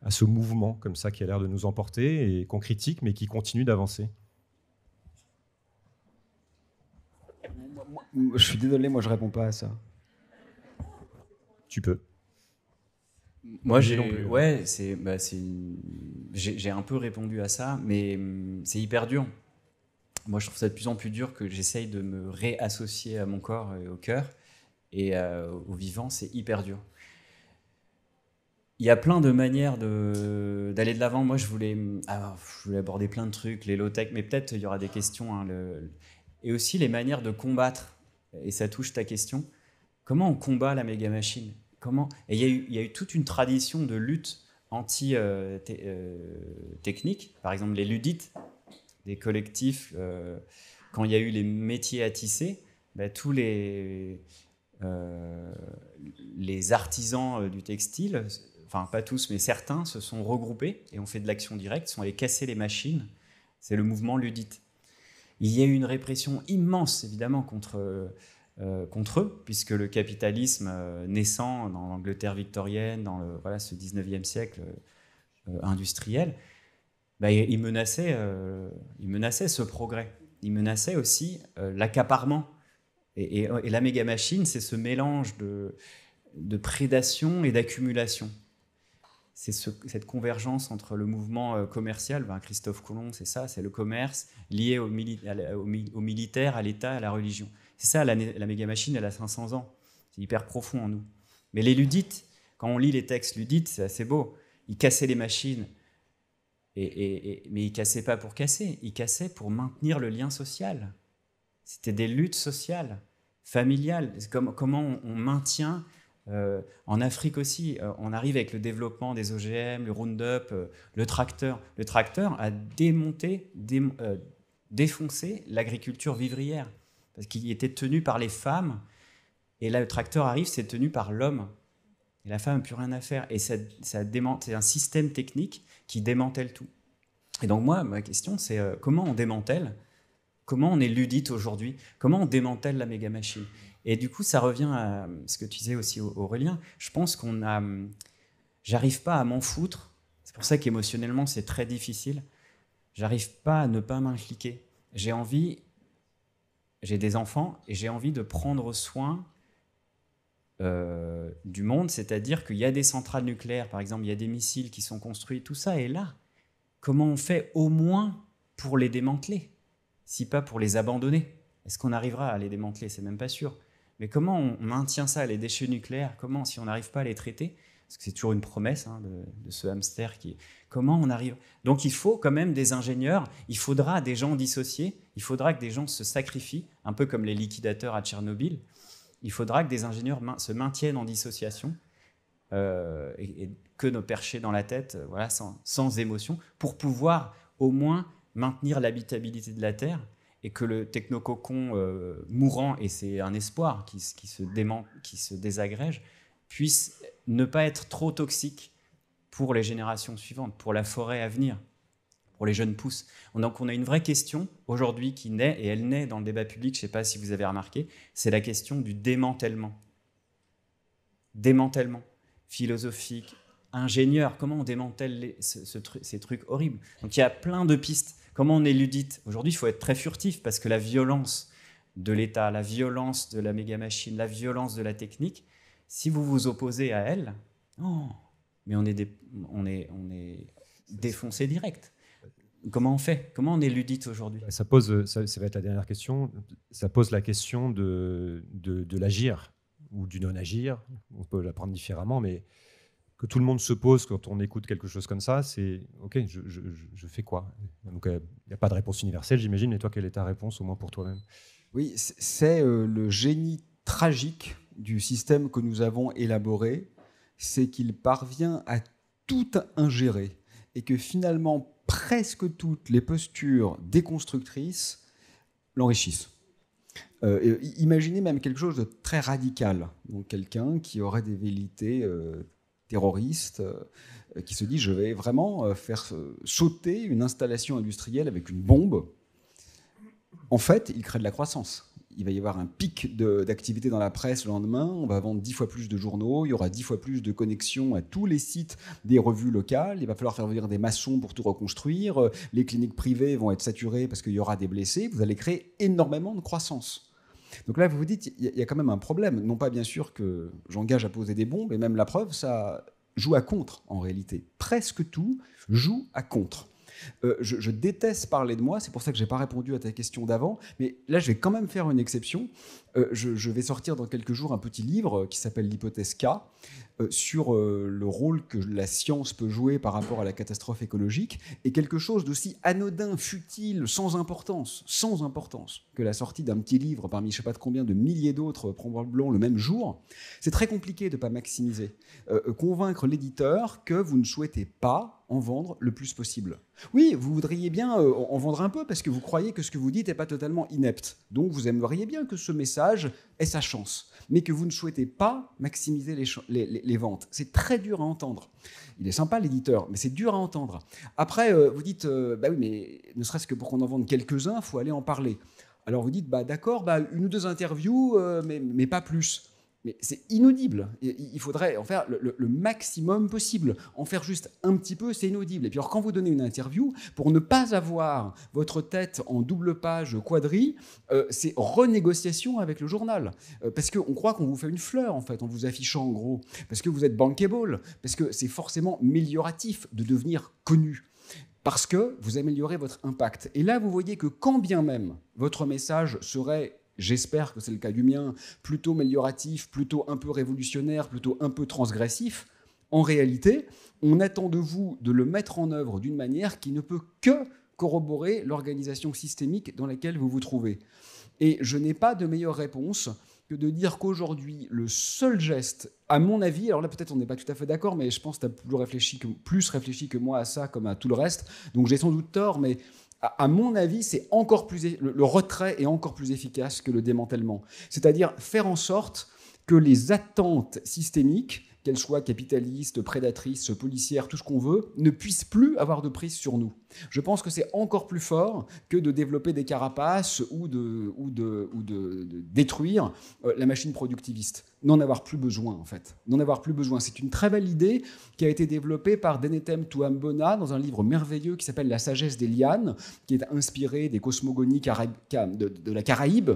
à ce mouvement comme ça qui a l'air de nous emporter et qu'on critique mais qui continue d'avancer Je suis désolé, moi je ne réponds pas à ça. Tu peux. Moi, j'ai hein. ouais, c'est bah, j'ai un peu répondu à ça, mais hum, c'est hyper dur. Moi, je trouve ça de plus en plus dur que j'essaye de me réassocier à mon corps et au cœur et euh, au vivant, c'est hyper dur. Il y a plein de manières d'aller de, l'avant. Moi, je voulais, hum, je voulais aborder plein de trucs, les low-tech, mais peut-être il y aura des questions. Hein, et aussi les manières de combattre. Et ça touche ta question. Comment on combat la méga machine comment Et il y, a eu, toute une tradition de lutte anti-technique, euh, euh, par exemple les ludites, des collectifs, euh, quand il y a eu les métiers à tisser, bah, tous les, les artisans du textile, enfin pas tous, mais certains, se sont regroupés et ont fait de l'action directe, sont allés casser les machines. C'est le mouvement ludite. Il y a eu une répression immense, évidemment, contre euh, contre eux, puisque le capitalisme euh, naissant dans l'Angleterre victorienne, dans ce 19e siècle euh, industriel, bah, il, menaçait, ce progrès. Il menaçait aussi l'accaparement. Et, la méga machine, c'est ce mélange de, prédation et d'accumulation. C'est cette convergence entre le mouvement commercial, ben, Christophe Colomb, c'est ça, c'est le commerce lié au militaire, à l'État, à la religion. C'est ça, la, méga machine, elle a 500 ans. C'est hyper profond en nous. Mais les ludites, quand on lit les textes ludites, c'est assez beau. Ils cassaient les machines, mais ils cassaient pas pour casser, ils cassaient pour maintenir le lien social. C'était des luttes sociales, familiales. comment on, maintient euh, en Afrique aussi, euh, on arrive avec le développement des OGM, le Roundup, euh, le tracteur. Le tracteur a démonté, défoncé l'agriculture vivrière parce qu'il était tenu par les femmes. Et là, le tracteur arrive, c'est tenu par l'homme. Et la femme n'a plus rien à faire. Et ça, ça c'est un système technique qui démantèle tout. Et donc moi, ma question, c'est euh, comment on démantèle Comment on est ludite aujourd'hui Comment on démantèle la méga machine Et du coup, ça revient à ce que tu disais aussi, Aurélien. Je pense qu'on a, hum, j'arrive pas à m'en foutre. C'est pour ça qu'émotionnellement, c'est très difficile. J'arrive pas à ne pas m'impliquer. J'ai envie j'ai des enfants et j'ai envie de prendre soin euh, du monde, c'est-à-dire qu'il y a des centrales nucléaires, par exemple, il y a des missiles qui sont construits, tout ça et là. Comment on fait au moins pour les démanteler, si pas pour les abandonner Est-ce qu'on arrivera à les démanteler C'est même pas sûr. Mais comment on maintient ça, les déchets nucléaires Comment, si on n'arrive pas à les traiter parce que c'est toujours une promesse hein, de, ce hamster qui est comment on arrive. Donc il faut quand même des ingénieurs, il faudra des gens dissociés, il faudra que des gens se sacrifient, un peu comme les liquidateurs à Tchernobyl. Il faudra que des ingénieurs se maintiennent en dissociation euh, et, que nos perchés dans la tête, euh, voilà, sans, émotion, pour pouvoir au moins maintenir l'habitabilité de la Terre et que le technococon euh, mourant, et c'est un espoir qui, qui, se dément, qui se désagrège, puisse ne pas être trop toxique pour les générations suivantes, pour la forêt à venir, pour les jeunes pousses. Donc on a une vraie question aujourd'hui qui naît, et elle naît dans le débat public, je ne sais pas si vous avez remarqué, c'est la question du démantèlement. Démantèlement philosophique, ingénieur, comment on démantèle ce, ces trucs horribles. Donc il y a plein de pistes. Comment on éludite Aujourd'hui, il faut être très furtif parce que la violence de l'État, la violence de la méga-machine, la violence de la technique si vous vous opposez à elle, oh, mais on est, on est, on est défoncé direct. Comment on fait Comment on est ludite aujourd'hui ça, pose, ça, va être la dernière question, ça pose la question de, de, l'agir ou du non-agir, on peut l'apprendre différemment, mais que tout le monde se pose quand on écoute quelque chose comme ça, c'est OK, je, je, fais quoi il n'y euh, a pas de réponse universelle, j'imagine, mais toi, quelle est ta réponse, au moins pour toi-même Oui, c'est euh, le génie tragique du système que nous avons élaboré, c'est qu'il parvient à tout ingérer et que finalement presque toutes les postures déconstructrices l'enrichissent. Euh, imaginez même quelque chose de très radical, donc quelqu'un qui aurait des vérités euh, terroristes, euh, qui se dit je vais vraiment faire sauter une installation industrielle avec une bombe. En fait, il crée de la croissance il va y avoir un pic d'activité dans la presse le lendemain, on va vendre dix fois plus de journaux, il y aura dix fois plus de connexions à tous les sites des revues locales, il va falloir faire venir des maçons pour tout reconstruire, les cliniques privées vont être saturées parce qu'il y aura des blessés, vous allez créer énormément de croissance. Donc là, vous vous dites, il y, a quand même un problème. Non pas bien sûr que j'engage à poser des bombes, mais même la preuve, ça joue à contre en réalité. Presque tout joue à contre. Euh, je, je, déteste parler de moi, c'est pour ça que j'ai pas répondu à ta question d'avant, mais là je vais quand même faire une exception. Euh, je, vais sortir dans quelques jours un petit livre euh, qui s'appelle L'hypothèse K euh, sur le rôle que la science peut jouer par rapport à la catastrophe écologique et quelque chose d'aussi anodin, futile, sans importance, sans importance que la sortie d'un petit livre parmi je ne sais pas de combien de milliers d'autres probablement le même jour. C'est très compliqué de ne pas maximiser. convaincre l'éditeur que vous ne souhaitez pas en vendre le plus possible. Oui, vous voudriez bien en vendre un peu parce que vous croyez que ce que vous dites n'est pas totalement inepte. Donc vous aimeriez bien que ce message est et sa chance, mais que vous ne souhaitez pas maximiser les, ventes. C'est très dur à entendre. Il est sympa l'éditeur, mais c'est dur à entendre. Après, euh, vous dites, euh, bah oui, mais ne serait-ce que pour qu'on en vende quelques-uns, faut aller en parler. Alors vous dites, bah d'accord, bah une ou deux interviews, euh, mais pas plus. Mais c'est inaudible. Il faudrait en faire le, maximum possible. En faire juste un petit peu, c'est inaudible. Et puis quand vous donnez une interview, pour ne pas avoir votre tête en double page quadrille, euh, c'est renégociation avec le journal. Euh, parce qu'on croit qu'on vous fait une fleur, en fait, en vous affichant en gros. Parce que vous êtes bankable. Parce que c'est forcément amélioratif de devenir connu parce que vous améliorez votre impact. Et là, vous voyez que quand bien même votre message serait j'espère que c'est le cas du mien, plutôt amélioratif, plutôt un peu révolutionnaire, plutôt un peu transgressif, en réalité, on attend de vous de le mettre en œuvre d'une manière qui ne peut que corroborer l'organisation systémique dans laquelle vous vous trouvez. Et je n'ai pas de meilleure réponse que de dire qu'aujourd'hui, le seul geste, à mon avis, alors là peut-être on n'est pas tout à fait d'accord, mais je pense que tu as plus réfléchi, que, plus réfléchi que moi à ça comme à tout le reste, donc j'ai sans doute tort, mais à, mon avis, c'est encore plus le, retrait est encore plus efficace que le démantèlement. C'est-à-dire faire en sorte que les attentes systémiques qu'elles soient capitalistes, prédatrices, policières, tout ce qu'on veut, ne puisse plus avoir de prise sur nous. Je pense que c'est encore plus fort que de développer des carapaces ou de, détruire euh, la machine productiviste. N'en avoir plus besoin, en fait. N'en avoir plus besoin. C'est une très belle idée qui a été développée par Denetem Touambona dans un livre merveilleux qui s'appelle La sagesse des lianes, qui est inspiré des cosmogonies de, de la Caraïbe,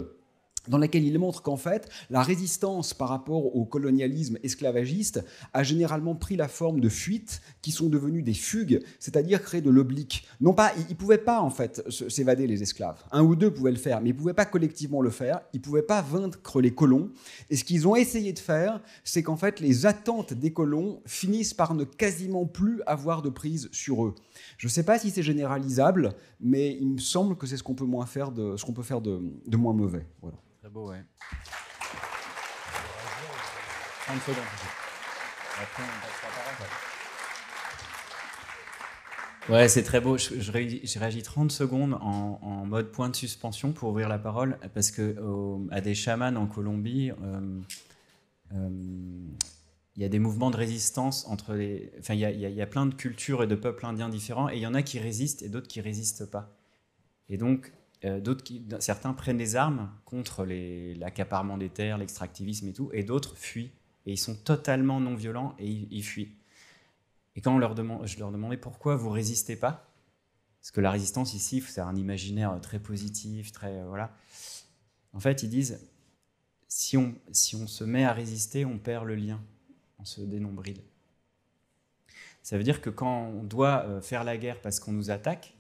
dans laquelle il montre qu'en fait, la résistance par rapport au colonialisme esclavagiste a généralement pris la forme de fuites qui sont devenues des fugues, c'est-à-dire créer de l'oblique. Non pas, ils ne pouvaient pas en fait s'évader les esclaves. Un ou deux pouvaient le faire, mais ils ne pouvaient pas collectivement le faire, ils ne pouvaient pas vaincre les colons. Et ce qu'ils ont essayé de faire, c'est qu'en fait, les attentes des colons finissent par ne quasiment plus avoir de prise sur eux. Je ne sais pas si c'est généralisable, mais il me semble que c'est ce qu'on peut moins faire de, ce qu'on peut faire de, de moins mauvais. Voilà. Très beau, ouais. 30 secondes. Ouais, c'est très beau. Je, réagis 30 secondes en, mode point de suspension pour ouvrir la parole, parce que à des chamans en Colombie, euh, euh, il y a des mouvements de résistance entre les. Enfin, il y, y, a plein de cultures et de peuples indiens différents, et il y en a qui résistent et d'autres qui résistent pas. Et donc, euh, d'autres certains prennent des armes contre l'accaparement des terres, l'extractivisme et tout, et d'autres fuient. Et ils sont totalement non violents et ils, fuient. Et quand on leur demande, je leur demandais pourquoi vous résistez pas, parce que la résistance ici, c'est un imaginaire euh, très positif, très euh, voilà. En fait, ils disent si on, si on se met à résister, on perd le lien, on se dénombrille Ça veut dire que quand on doit faire la guerre parce qu'on nous attaque,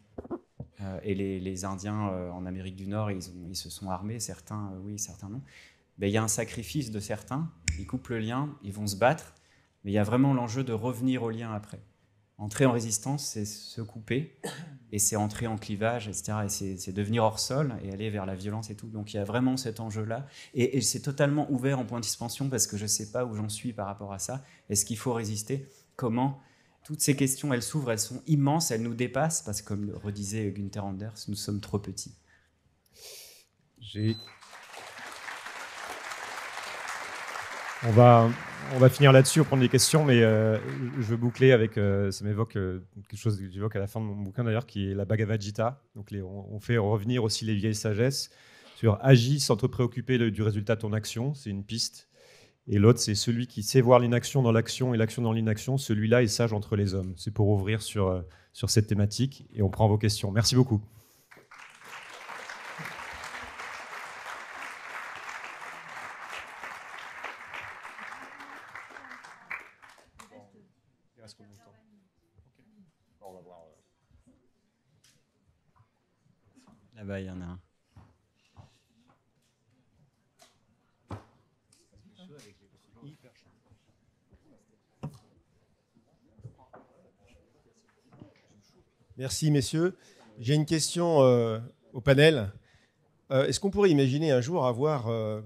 euh, et les, Indiens euh, en Amérique du Nord, ils, se sont armés, certains euh, oui, certains non. Mais il y a un sacrifice de certains, ils coupent le lien, ils vont se battre, mais il y a vraiment l'enjeu de revenir au lien après. Entrer en résistance, c'est se couper, et c'est entrer en clivage, etc. Et c'est devenir hors sol et aller vers la violence et tout. Donc il y a vraiment cet enjeu-là. Et, et c'est totalement ouvert en point de suspension parce que je ne sais pas où j'en suis par rapport à ça. Est-ce qu'il faut résister Comment toutes ces questions, elles s'ouvrent, elles sont immenses, elles nous dépassent, parce que comme le redisait Günther Anders, nous sommes trop petits. On va, on va finir là-dessus, prendre des questions, mais euh, je veux boucler avec, euh, ça m'évoque euh, quelque chose que j'évoque à la fin de mon bouquin d'ailleurs, qui est la Bhagavad Gita. Donc on, fait revenir aussi les vieilles sagesses sur agis sans te préoccuper du résultat de ton action, c'est une piste. Et l'autre, c'est celui qui sait voir l'inaction dans l'action et l'action dans l'inaction. Celui-là est sage entre les hommes. C'est pour ouvrir sur, euh, sur cette thématique et on prend vos questions. Merci beaucoup. Là-bas, il y en a un. Merci, messieurs. J'ai une question euh, au panel. Euh, est-ce qu'on pourrait imaginer un jour avoir euh,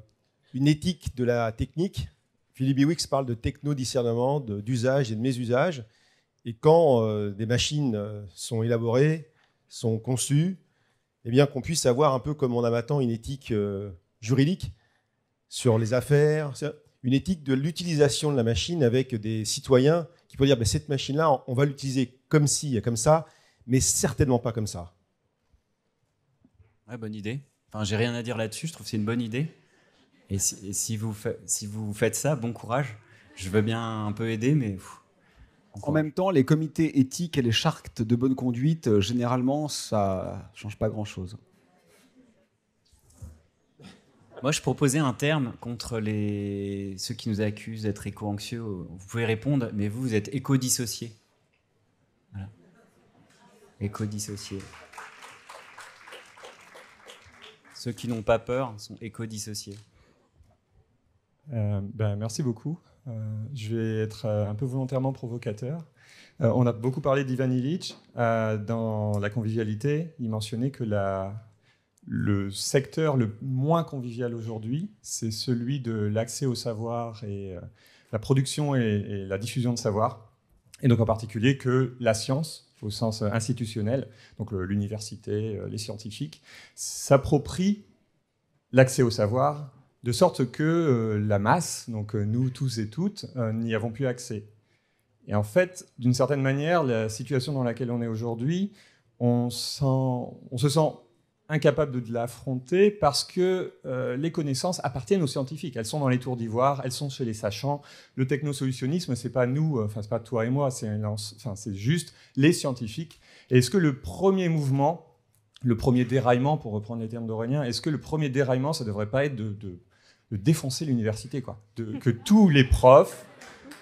une éthique de la technique Philippe Biwix parle de techno-discernement, d'usage et de mésusage. Et quand des machines sont élaborées, sont conçues, eh bien qu'on puisse avoir un peu comme on a maintenant une éthique juridique sur les affaires, une éthique de l'utilisation de la machine avec des citoyens qui pourraient dire ben, cette machine-là, on va l'utiliser comme ci, comme ça, mais certainement pas comme ça. bonne idée. Enfin, j'ai rien à dire là-dessus, je trouve que c'est une bonne idée. Et si, vous, si vous faites ça, bon courage. Je veux bien un peu aider, mais... en même temps, les comités éthiques et les chartes de bonne conduite, euh, généralement, ça change pas grand-chose. Moi, je proposais un terme contre les... ceux qui nous accusent d'être éco-anxieux. Vous pouvez répondre, mais vous, vous êtes éco-dissocié éco dissociés Ceux qui n'ont pas peur sont éco-dissociés. Euh, ben, merci beaucoup. Euh, je vais être euh, un peu volontairement provocateur. on a beaucoup parlé d'Ivan Illich. dans la convivialité, il mentionnait que le secteur le moins convivial aujourd'hui, c'est celui de l'accès au savoir et la production et, la diffusion de savoir. Et donc en particulier que la science au sens euh, institutionnel, donc l'université, euh, les scientifiques, s'approprient l'accès au savoir de sorte que euh, la masse, donc nous tous et toutes, n'y avons plus accès. Et en fait, d'une certaine manière, la situation dans laquelle on est aujourd'hui, on, on, se sent incapable de l'affronter parce que euh, les connaissances appartiennent aux scientifiques. Elles sont dans les tours d'ivoire, elles sont chez les sachants. Le technosolutionnisme, c'est pas nous, euh, enfin c'est pas toi et moi, c'est enfin, juste les scientifiques. Est-ce que le premier mouvement, le premier déraillement, pour reprendre les termes d'Aurélien, est-ce que le premier déraillement, ça devrait pas être de, défoncer l'université, quoi, que tous les profs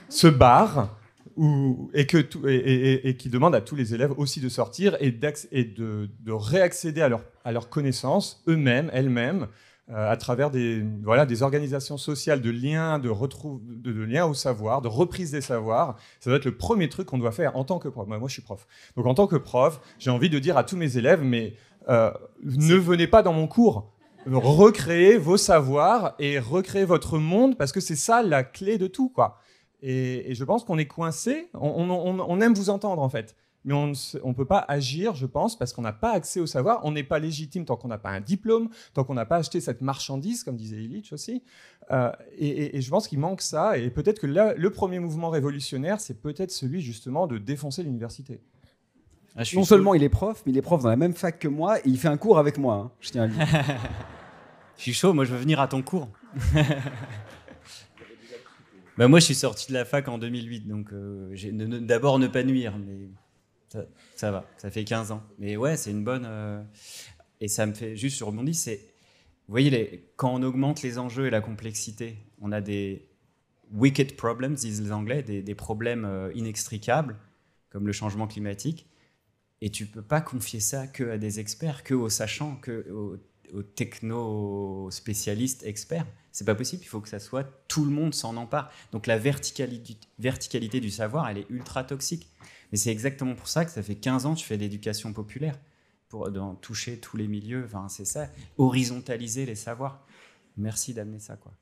se barrent et, qui demande à tous les élèves aussi de sortir et, de, réaccéder à leurs connaissances, eux-mêmes, elles-mêmes, euh, à travers des, organisations sociales de liens, de, au savoir, de reprise des savoirs. Ça doit être le premier truc qu'on doit faire en tant que prof. Moi, je suis prof. Donc, en tant que prof, j'ai envie de dire à tous mes élèves, mais euh, ne venez pas dans mon cours recréer vos savoirs et recréer votre monde parce que c'est ça la clé de tout quoi. Et, je pense qu'on est coincé. On, aime vous entendre, en fait. Mais on ne peut pas agir, je pense, parce qu'on n'a pas accès au savoir. On n'est pas légitime tant qu'on n'a pas un diplôme, tant qu'on n'a pas acheté cette marchandise, comme disait Illich aussi. Euh, et, je pense qu'il manque ça. Et peut-être que le premier mouvement révolutionnaire, c'est peut-être celui justement de défoncer l'université. Ah, non seulement il est prof, mais il est prof dans la même fac que moi et il fait un cours avec moi. Hein, je tiens à dire. je suis chaud, moi je veux venir à ton cours. Bah, moi, je suis sorti de la fac en 2008, donc euh, d'abord ne pas nuire, mais ça, va, ça fait 15 ans. Mais ouais, c'est une bonne. Euh, et ça me fait juste rebondir, c'est. Vous voyez, les, quand on augmente les enjeux et la complexité, on a des wicked problems, disent les Anglais, des, problèmes euh, inextricables, comme le changement climatique. Et tu ne peux pas confier ça que à des experts, que aux sachants, que aux, techno spécialistes experts. C'est pas possible, il faut que ça soit tout le monde s'en empare. Donc la verticalité, verticalité du savoir, elle est ultra toxique. Mais c'est exactement pour ça que ça fait 15 ans que je fais l'éducation populaire, pour dans, toucher tous les milieux, enfin, c'est ça, horizontaliser les savoirs. Merci d'amener ça, quoi.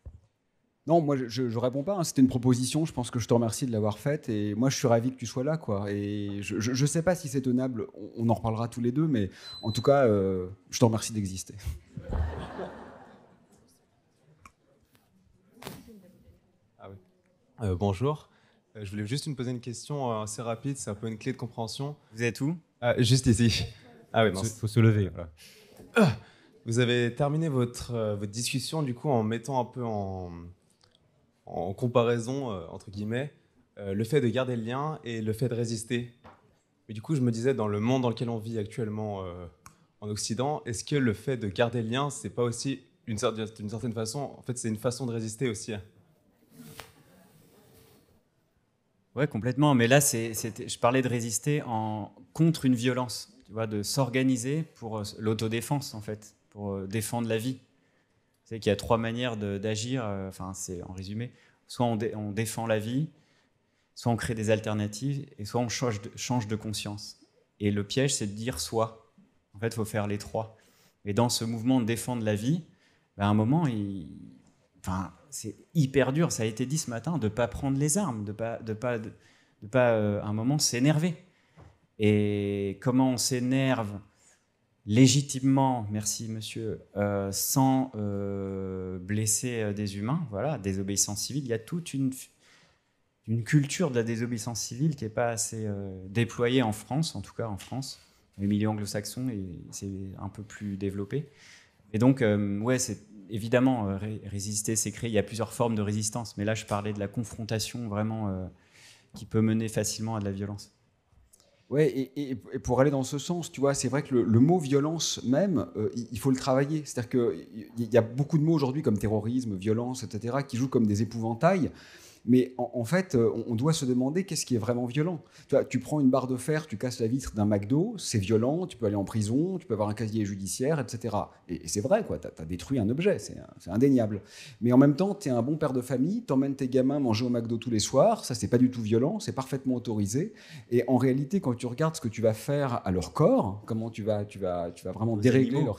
Non, moi je, ne réponds pas. Hein. C'était une proposition. Je pense que je te remercie de l'avoir faite. Et moi je suis ravi que tu sois là, quoi. Et je, ne sais pas si c'est tenable. On, en reparlera tous les deux, mais en tout cas, euh, je te remercie d'exister. Euh, bonjour. Euh, je voulais juste me poser une question euh, assez rapide, c'est un peu une clé de compréhension. Vous êtes où ah, Juste ici. Ah oui, Il faut se lever. Ah, vous avez terminé votre, discussion du coup en mettant un peu en, comparaison, entre guillemets, le fait de garder le lien et le fait de résister. Mais du coup, je me disais, dans le monde dans lequel on vit actuellement en Occident, est-ce que le fait de garder le lien, c'est pas aussi, d'une certaine façon, en fait, c'est une façon de résister aussi Ouais, complètement. Mais là, c'est, je parlais de résister en, contre une violence, tu vois, de s'organiser pour euh, l'autodéfense, en fait, pour euh, défendre la vie. C'est qu'il y a trois manières d'agir, euh, enfin, c'est en résumé. Soit on, défend la vie, soit on crée des alternatives, et soit on change de, conscience. Et le piège, c'est de dire soit. En fait, il faut faire les trois. Et dans ce mouvement de défendre la vie, ben, à un moment, il... enfin, c'est hyper dur, ça a été dit ce matin, de ne pas prendre les armes, de pas, de pas, de, pas euh, un moment s'énerver. Et comment on s'énerve légitimement, merci monsieur, euh, sans euh, blesser des humains, voilà, désobéissance civile, il y a toute une, une culture de la désobéissance civile qui n'est pas assez déployée en France, en tout cas en France. Les milieux anglo-saxons, c'est un peu plus développé. Et donc, ouais, c'est évidemment, euh, résister, c'est créer. Il y a plusieurs formes de résistance, mais là, je parlais de la confrontation vraiment euh, qui peut mener facilement à de la violence. Ouais, et, pour aller dans ce sens, tu vois, c'est vrai que le, mot violence même, euh, il faut le travailler. C'est-à-dire qu'il y a beaucoup de mots aujourd'hui comme terrorisme, violence, etc., qui jouent comme des épouvantails. Mais en, fait, euh, on, doit se demander qu'est-ce qui est vraiment violent. Tu, vois, tu prends une barre de fer, tu casses la vitre d'un McDo, c'est violent, tu peux aller en prison, tu peux avoir un casier judiciaire, etc. Et, c'est vrai, quoi. Tu as, détruit un objet, c'est indéniable. Mais en même temps, tu es un bon père de famille, tu emmènes tes gamins manger au McDo tous les soirs, ça, c'est pas du tout violent, c'est parfaitement autorisé. Et en réalité, quand tu regardes ce que tu vas faire à leur corps, comment tu vas, tu vas, tu vas vraiment dérégler leur,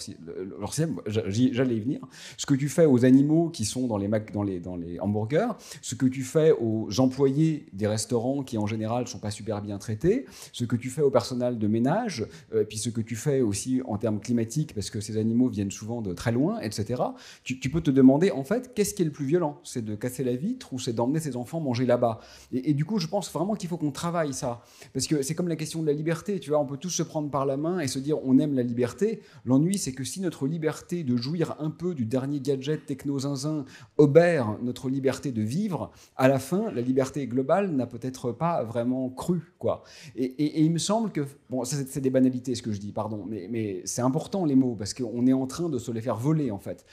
j'allais y venir. Ce que tu fais aux animaux qui sont dans les, dans les, dans les hamburgers, ce que tu fais aux employés des restaurants qui en général ne sont pas super bien traités, ce que tu fais au personnel de ménage, euh, puis ce que tu fais aussi en termes climatiques parce que ces animaux viennent souvent de très loin, etc. Tu, peux te demander en fait qu'est-ce qui est le plus violent C'est de casser la vitre ou c'est d'emmener ses enfants manger là-bas et, du coup, je pense vraiment qu'il faut qu'on travaille ça parce que c'est comme la question de la liberté. Tu vois, on peut tous se prendre par la main et se dire on aime la liberté. L'ennui, c'est que si notre liberté de jouir un peu du dernier gadget techno zinzin obère notre liberté de vivre, à la fin, la liberté globale n'a peut-être pas vraiment cru. Quoi. Et, il me semble que, bon, c'est des banalités ce que je dis, pardon, mais, c'est important les mots, parce qu'on est en train de se les faire voler en fait.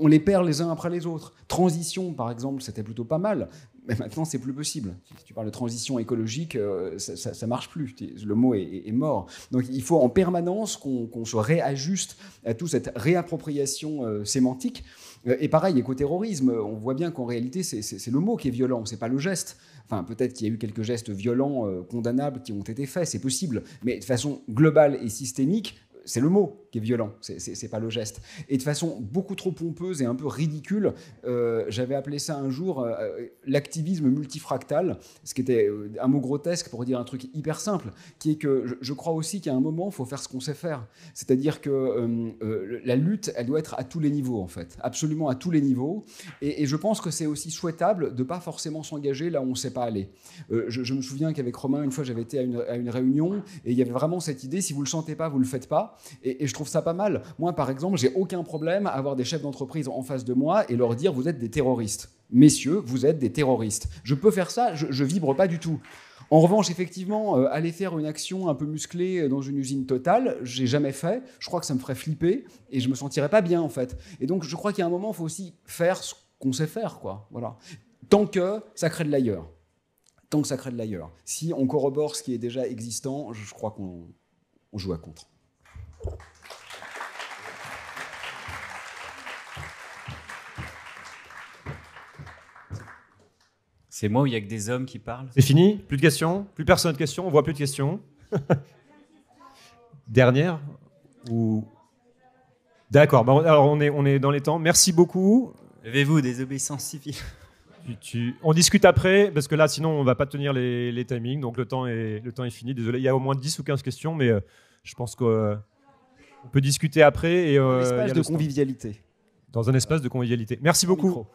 on, les perd les uns après les autres. Transition, par exemple, c'était plutôt pas mal. Mais maintenant, c'est plus possible. Si tu parles de transition écologique, euh, ça, ça, marche plus. Le mot est, mort. Donc, il faut en permanence qu'on soit se réajuste à toute cette réappropriation euh, sémantique. Euh, et pareil, écoterrorisme, on voit bien qu'en réalité, c'est le mot qui est violent, c'est pas le geste. Enfin, peut-être qu'il y a eu quelques gestes violents, euh, condamnables, qui ont été faits, c'est possible. Mais de façon globale et systémique, c'est le mot qui est violent, c'est pas le geste. Et de façon beaucoup trop pompeuse et un peu ridicule, euh, j'avais appelé ça un jour euh, euh, l'activisme multifractal, ce qui était un mot grotesque pour dire un truc hyper simple, qui est que je, crois aussi qu'à un moment, il faut faire ce qu'on sait faire. C'est-à-dire que la lutte, elle doit être à tous les niveaux, en fait, absolument à tous les niveaux. Et, je pense que c'est aussi souhaitable de pas forcément s'engager là où on ne sait pas aller. Je, me souviens qu'avec Romain, une fois, j'avais été à une, réunion et il y avait vraiment cette idée, si vous le sentez pas, vous le faites pas. Et, et je trouve ça pas mal. Moi, par exemple, j'ai aucun problème à avoir des chefs d'entreprise en face de moi et leur dire vous êtes des terroristes. Messieurs, vous êtes des terroristes. Je peux faire ça, je, vibre pas du tout. En revanche, effectivement, euh, aller faire une action un peu musclée euh, dans une usine totale, j'ai jamais fait. Je crois que ça me ferait flipper et je me sentirais pas bien en fait. Et donc, je crois qu'il y a un moment, il faut aussi faire ce qu'on sait faire, quoi. Voilà. Tant que ça crée de l'ailleurs. Tant que ça crée de l'ailleurs. Si on corrobore ce qui est déjà existant, je crois qu'on joue à contre. C'est moi où il n'y a que des hommes qui parlent C'est fini Plus de questions Plus personne de questions On voit plus de questions Dernière ou... D'accord, bah, alors on est, dans les temps. Merci beaucoup. avez vous des obéissances civiles On discute après, parce que là, sinon, on ne va pas tenir les, timings. Donc, le temps, est, fini. Désolé, il y a au moins 10 ou 15 questions, mais euh, je pense qu'on euh, peut discuter après. Et, euh, un espace de convivialité. Dans un espace de convivialité. Merci beaucoup.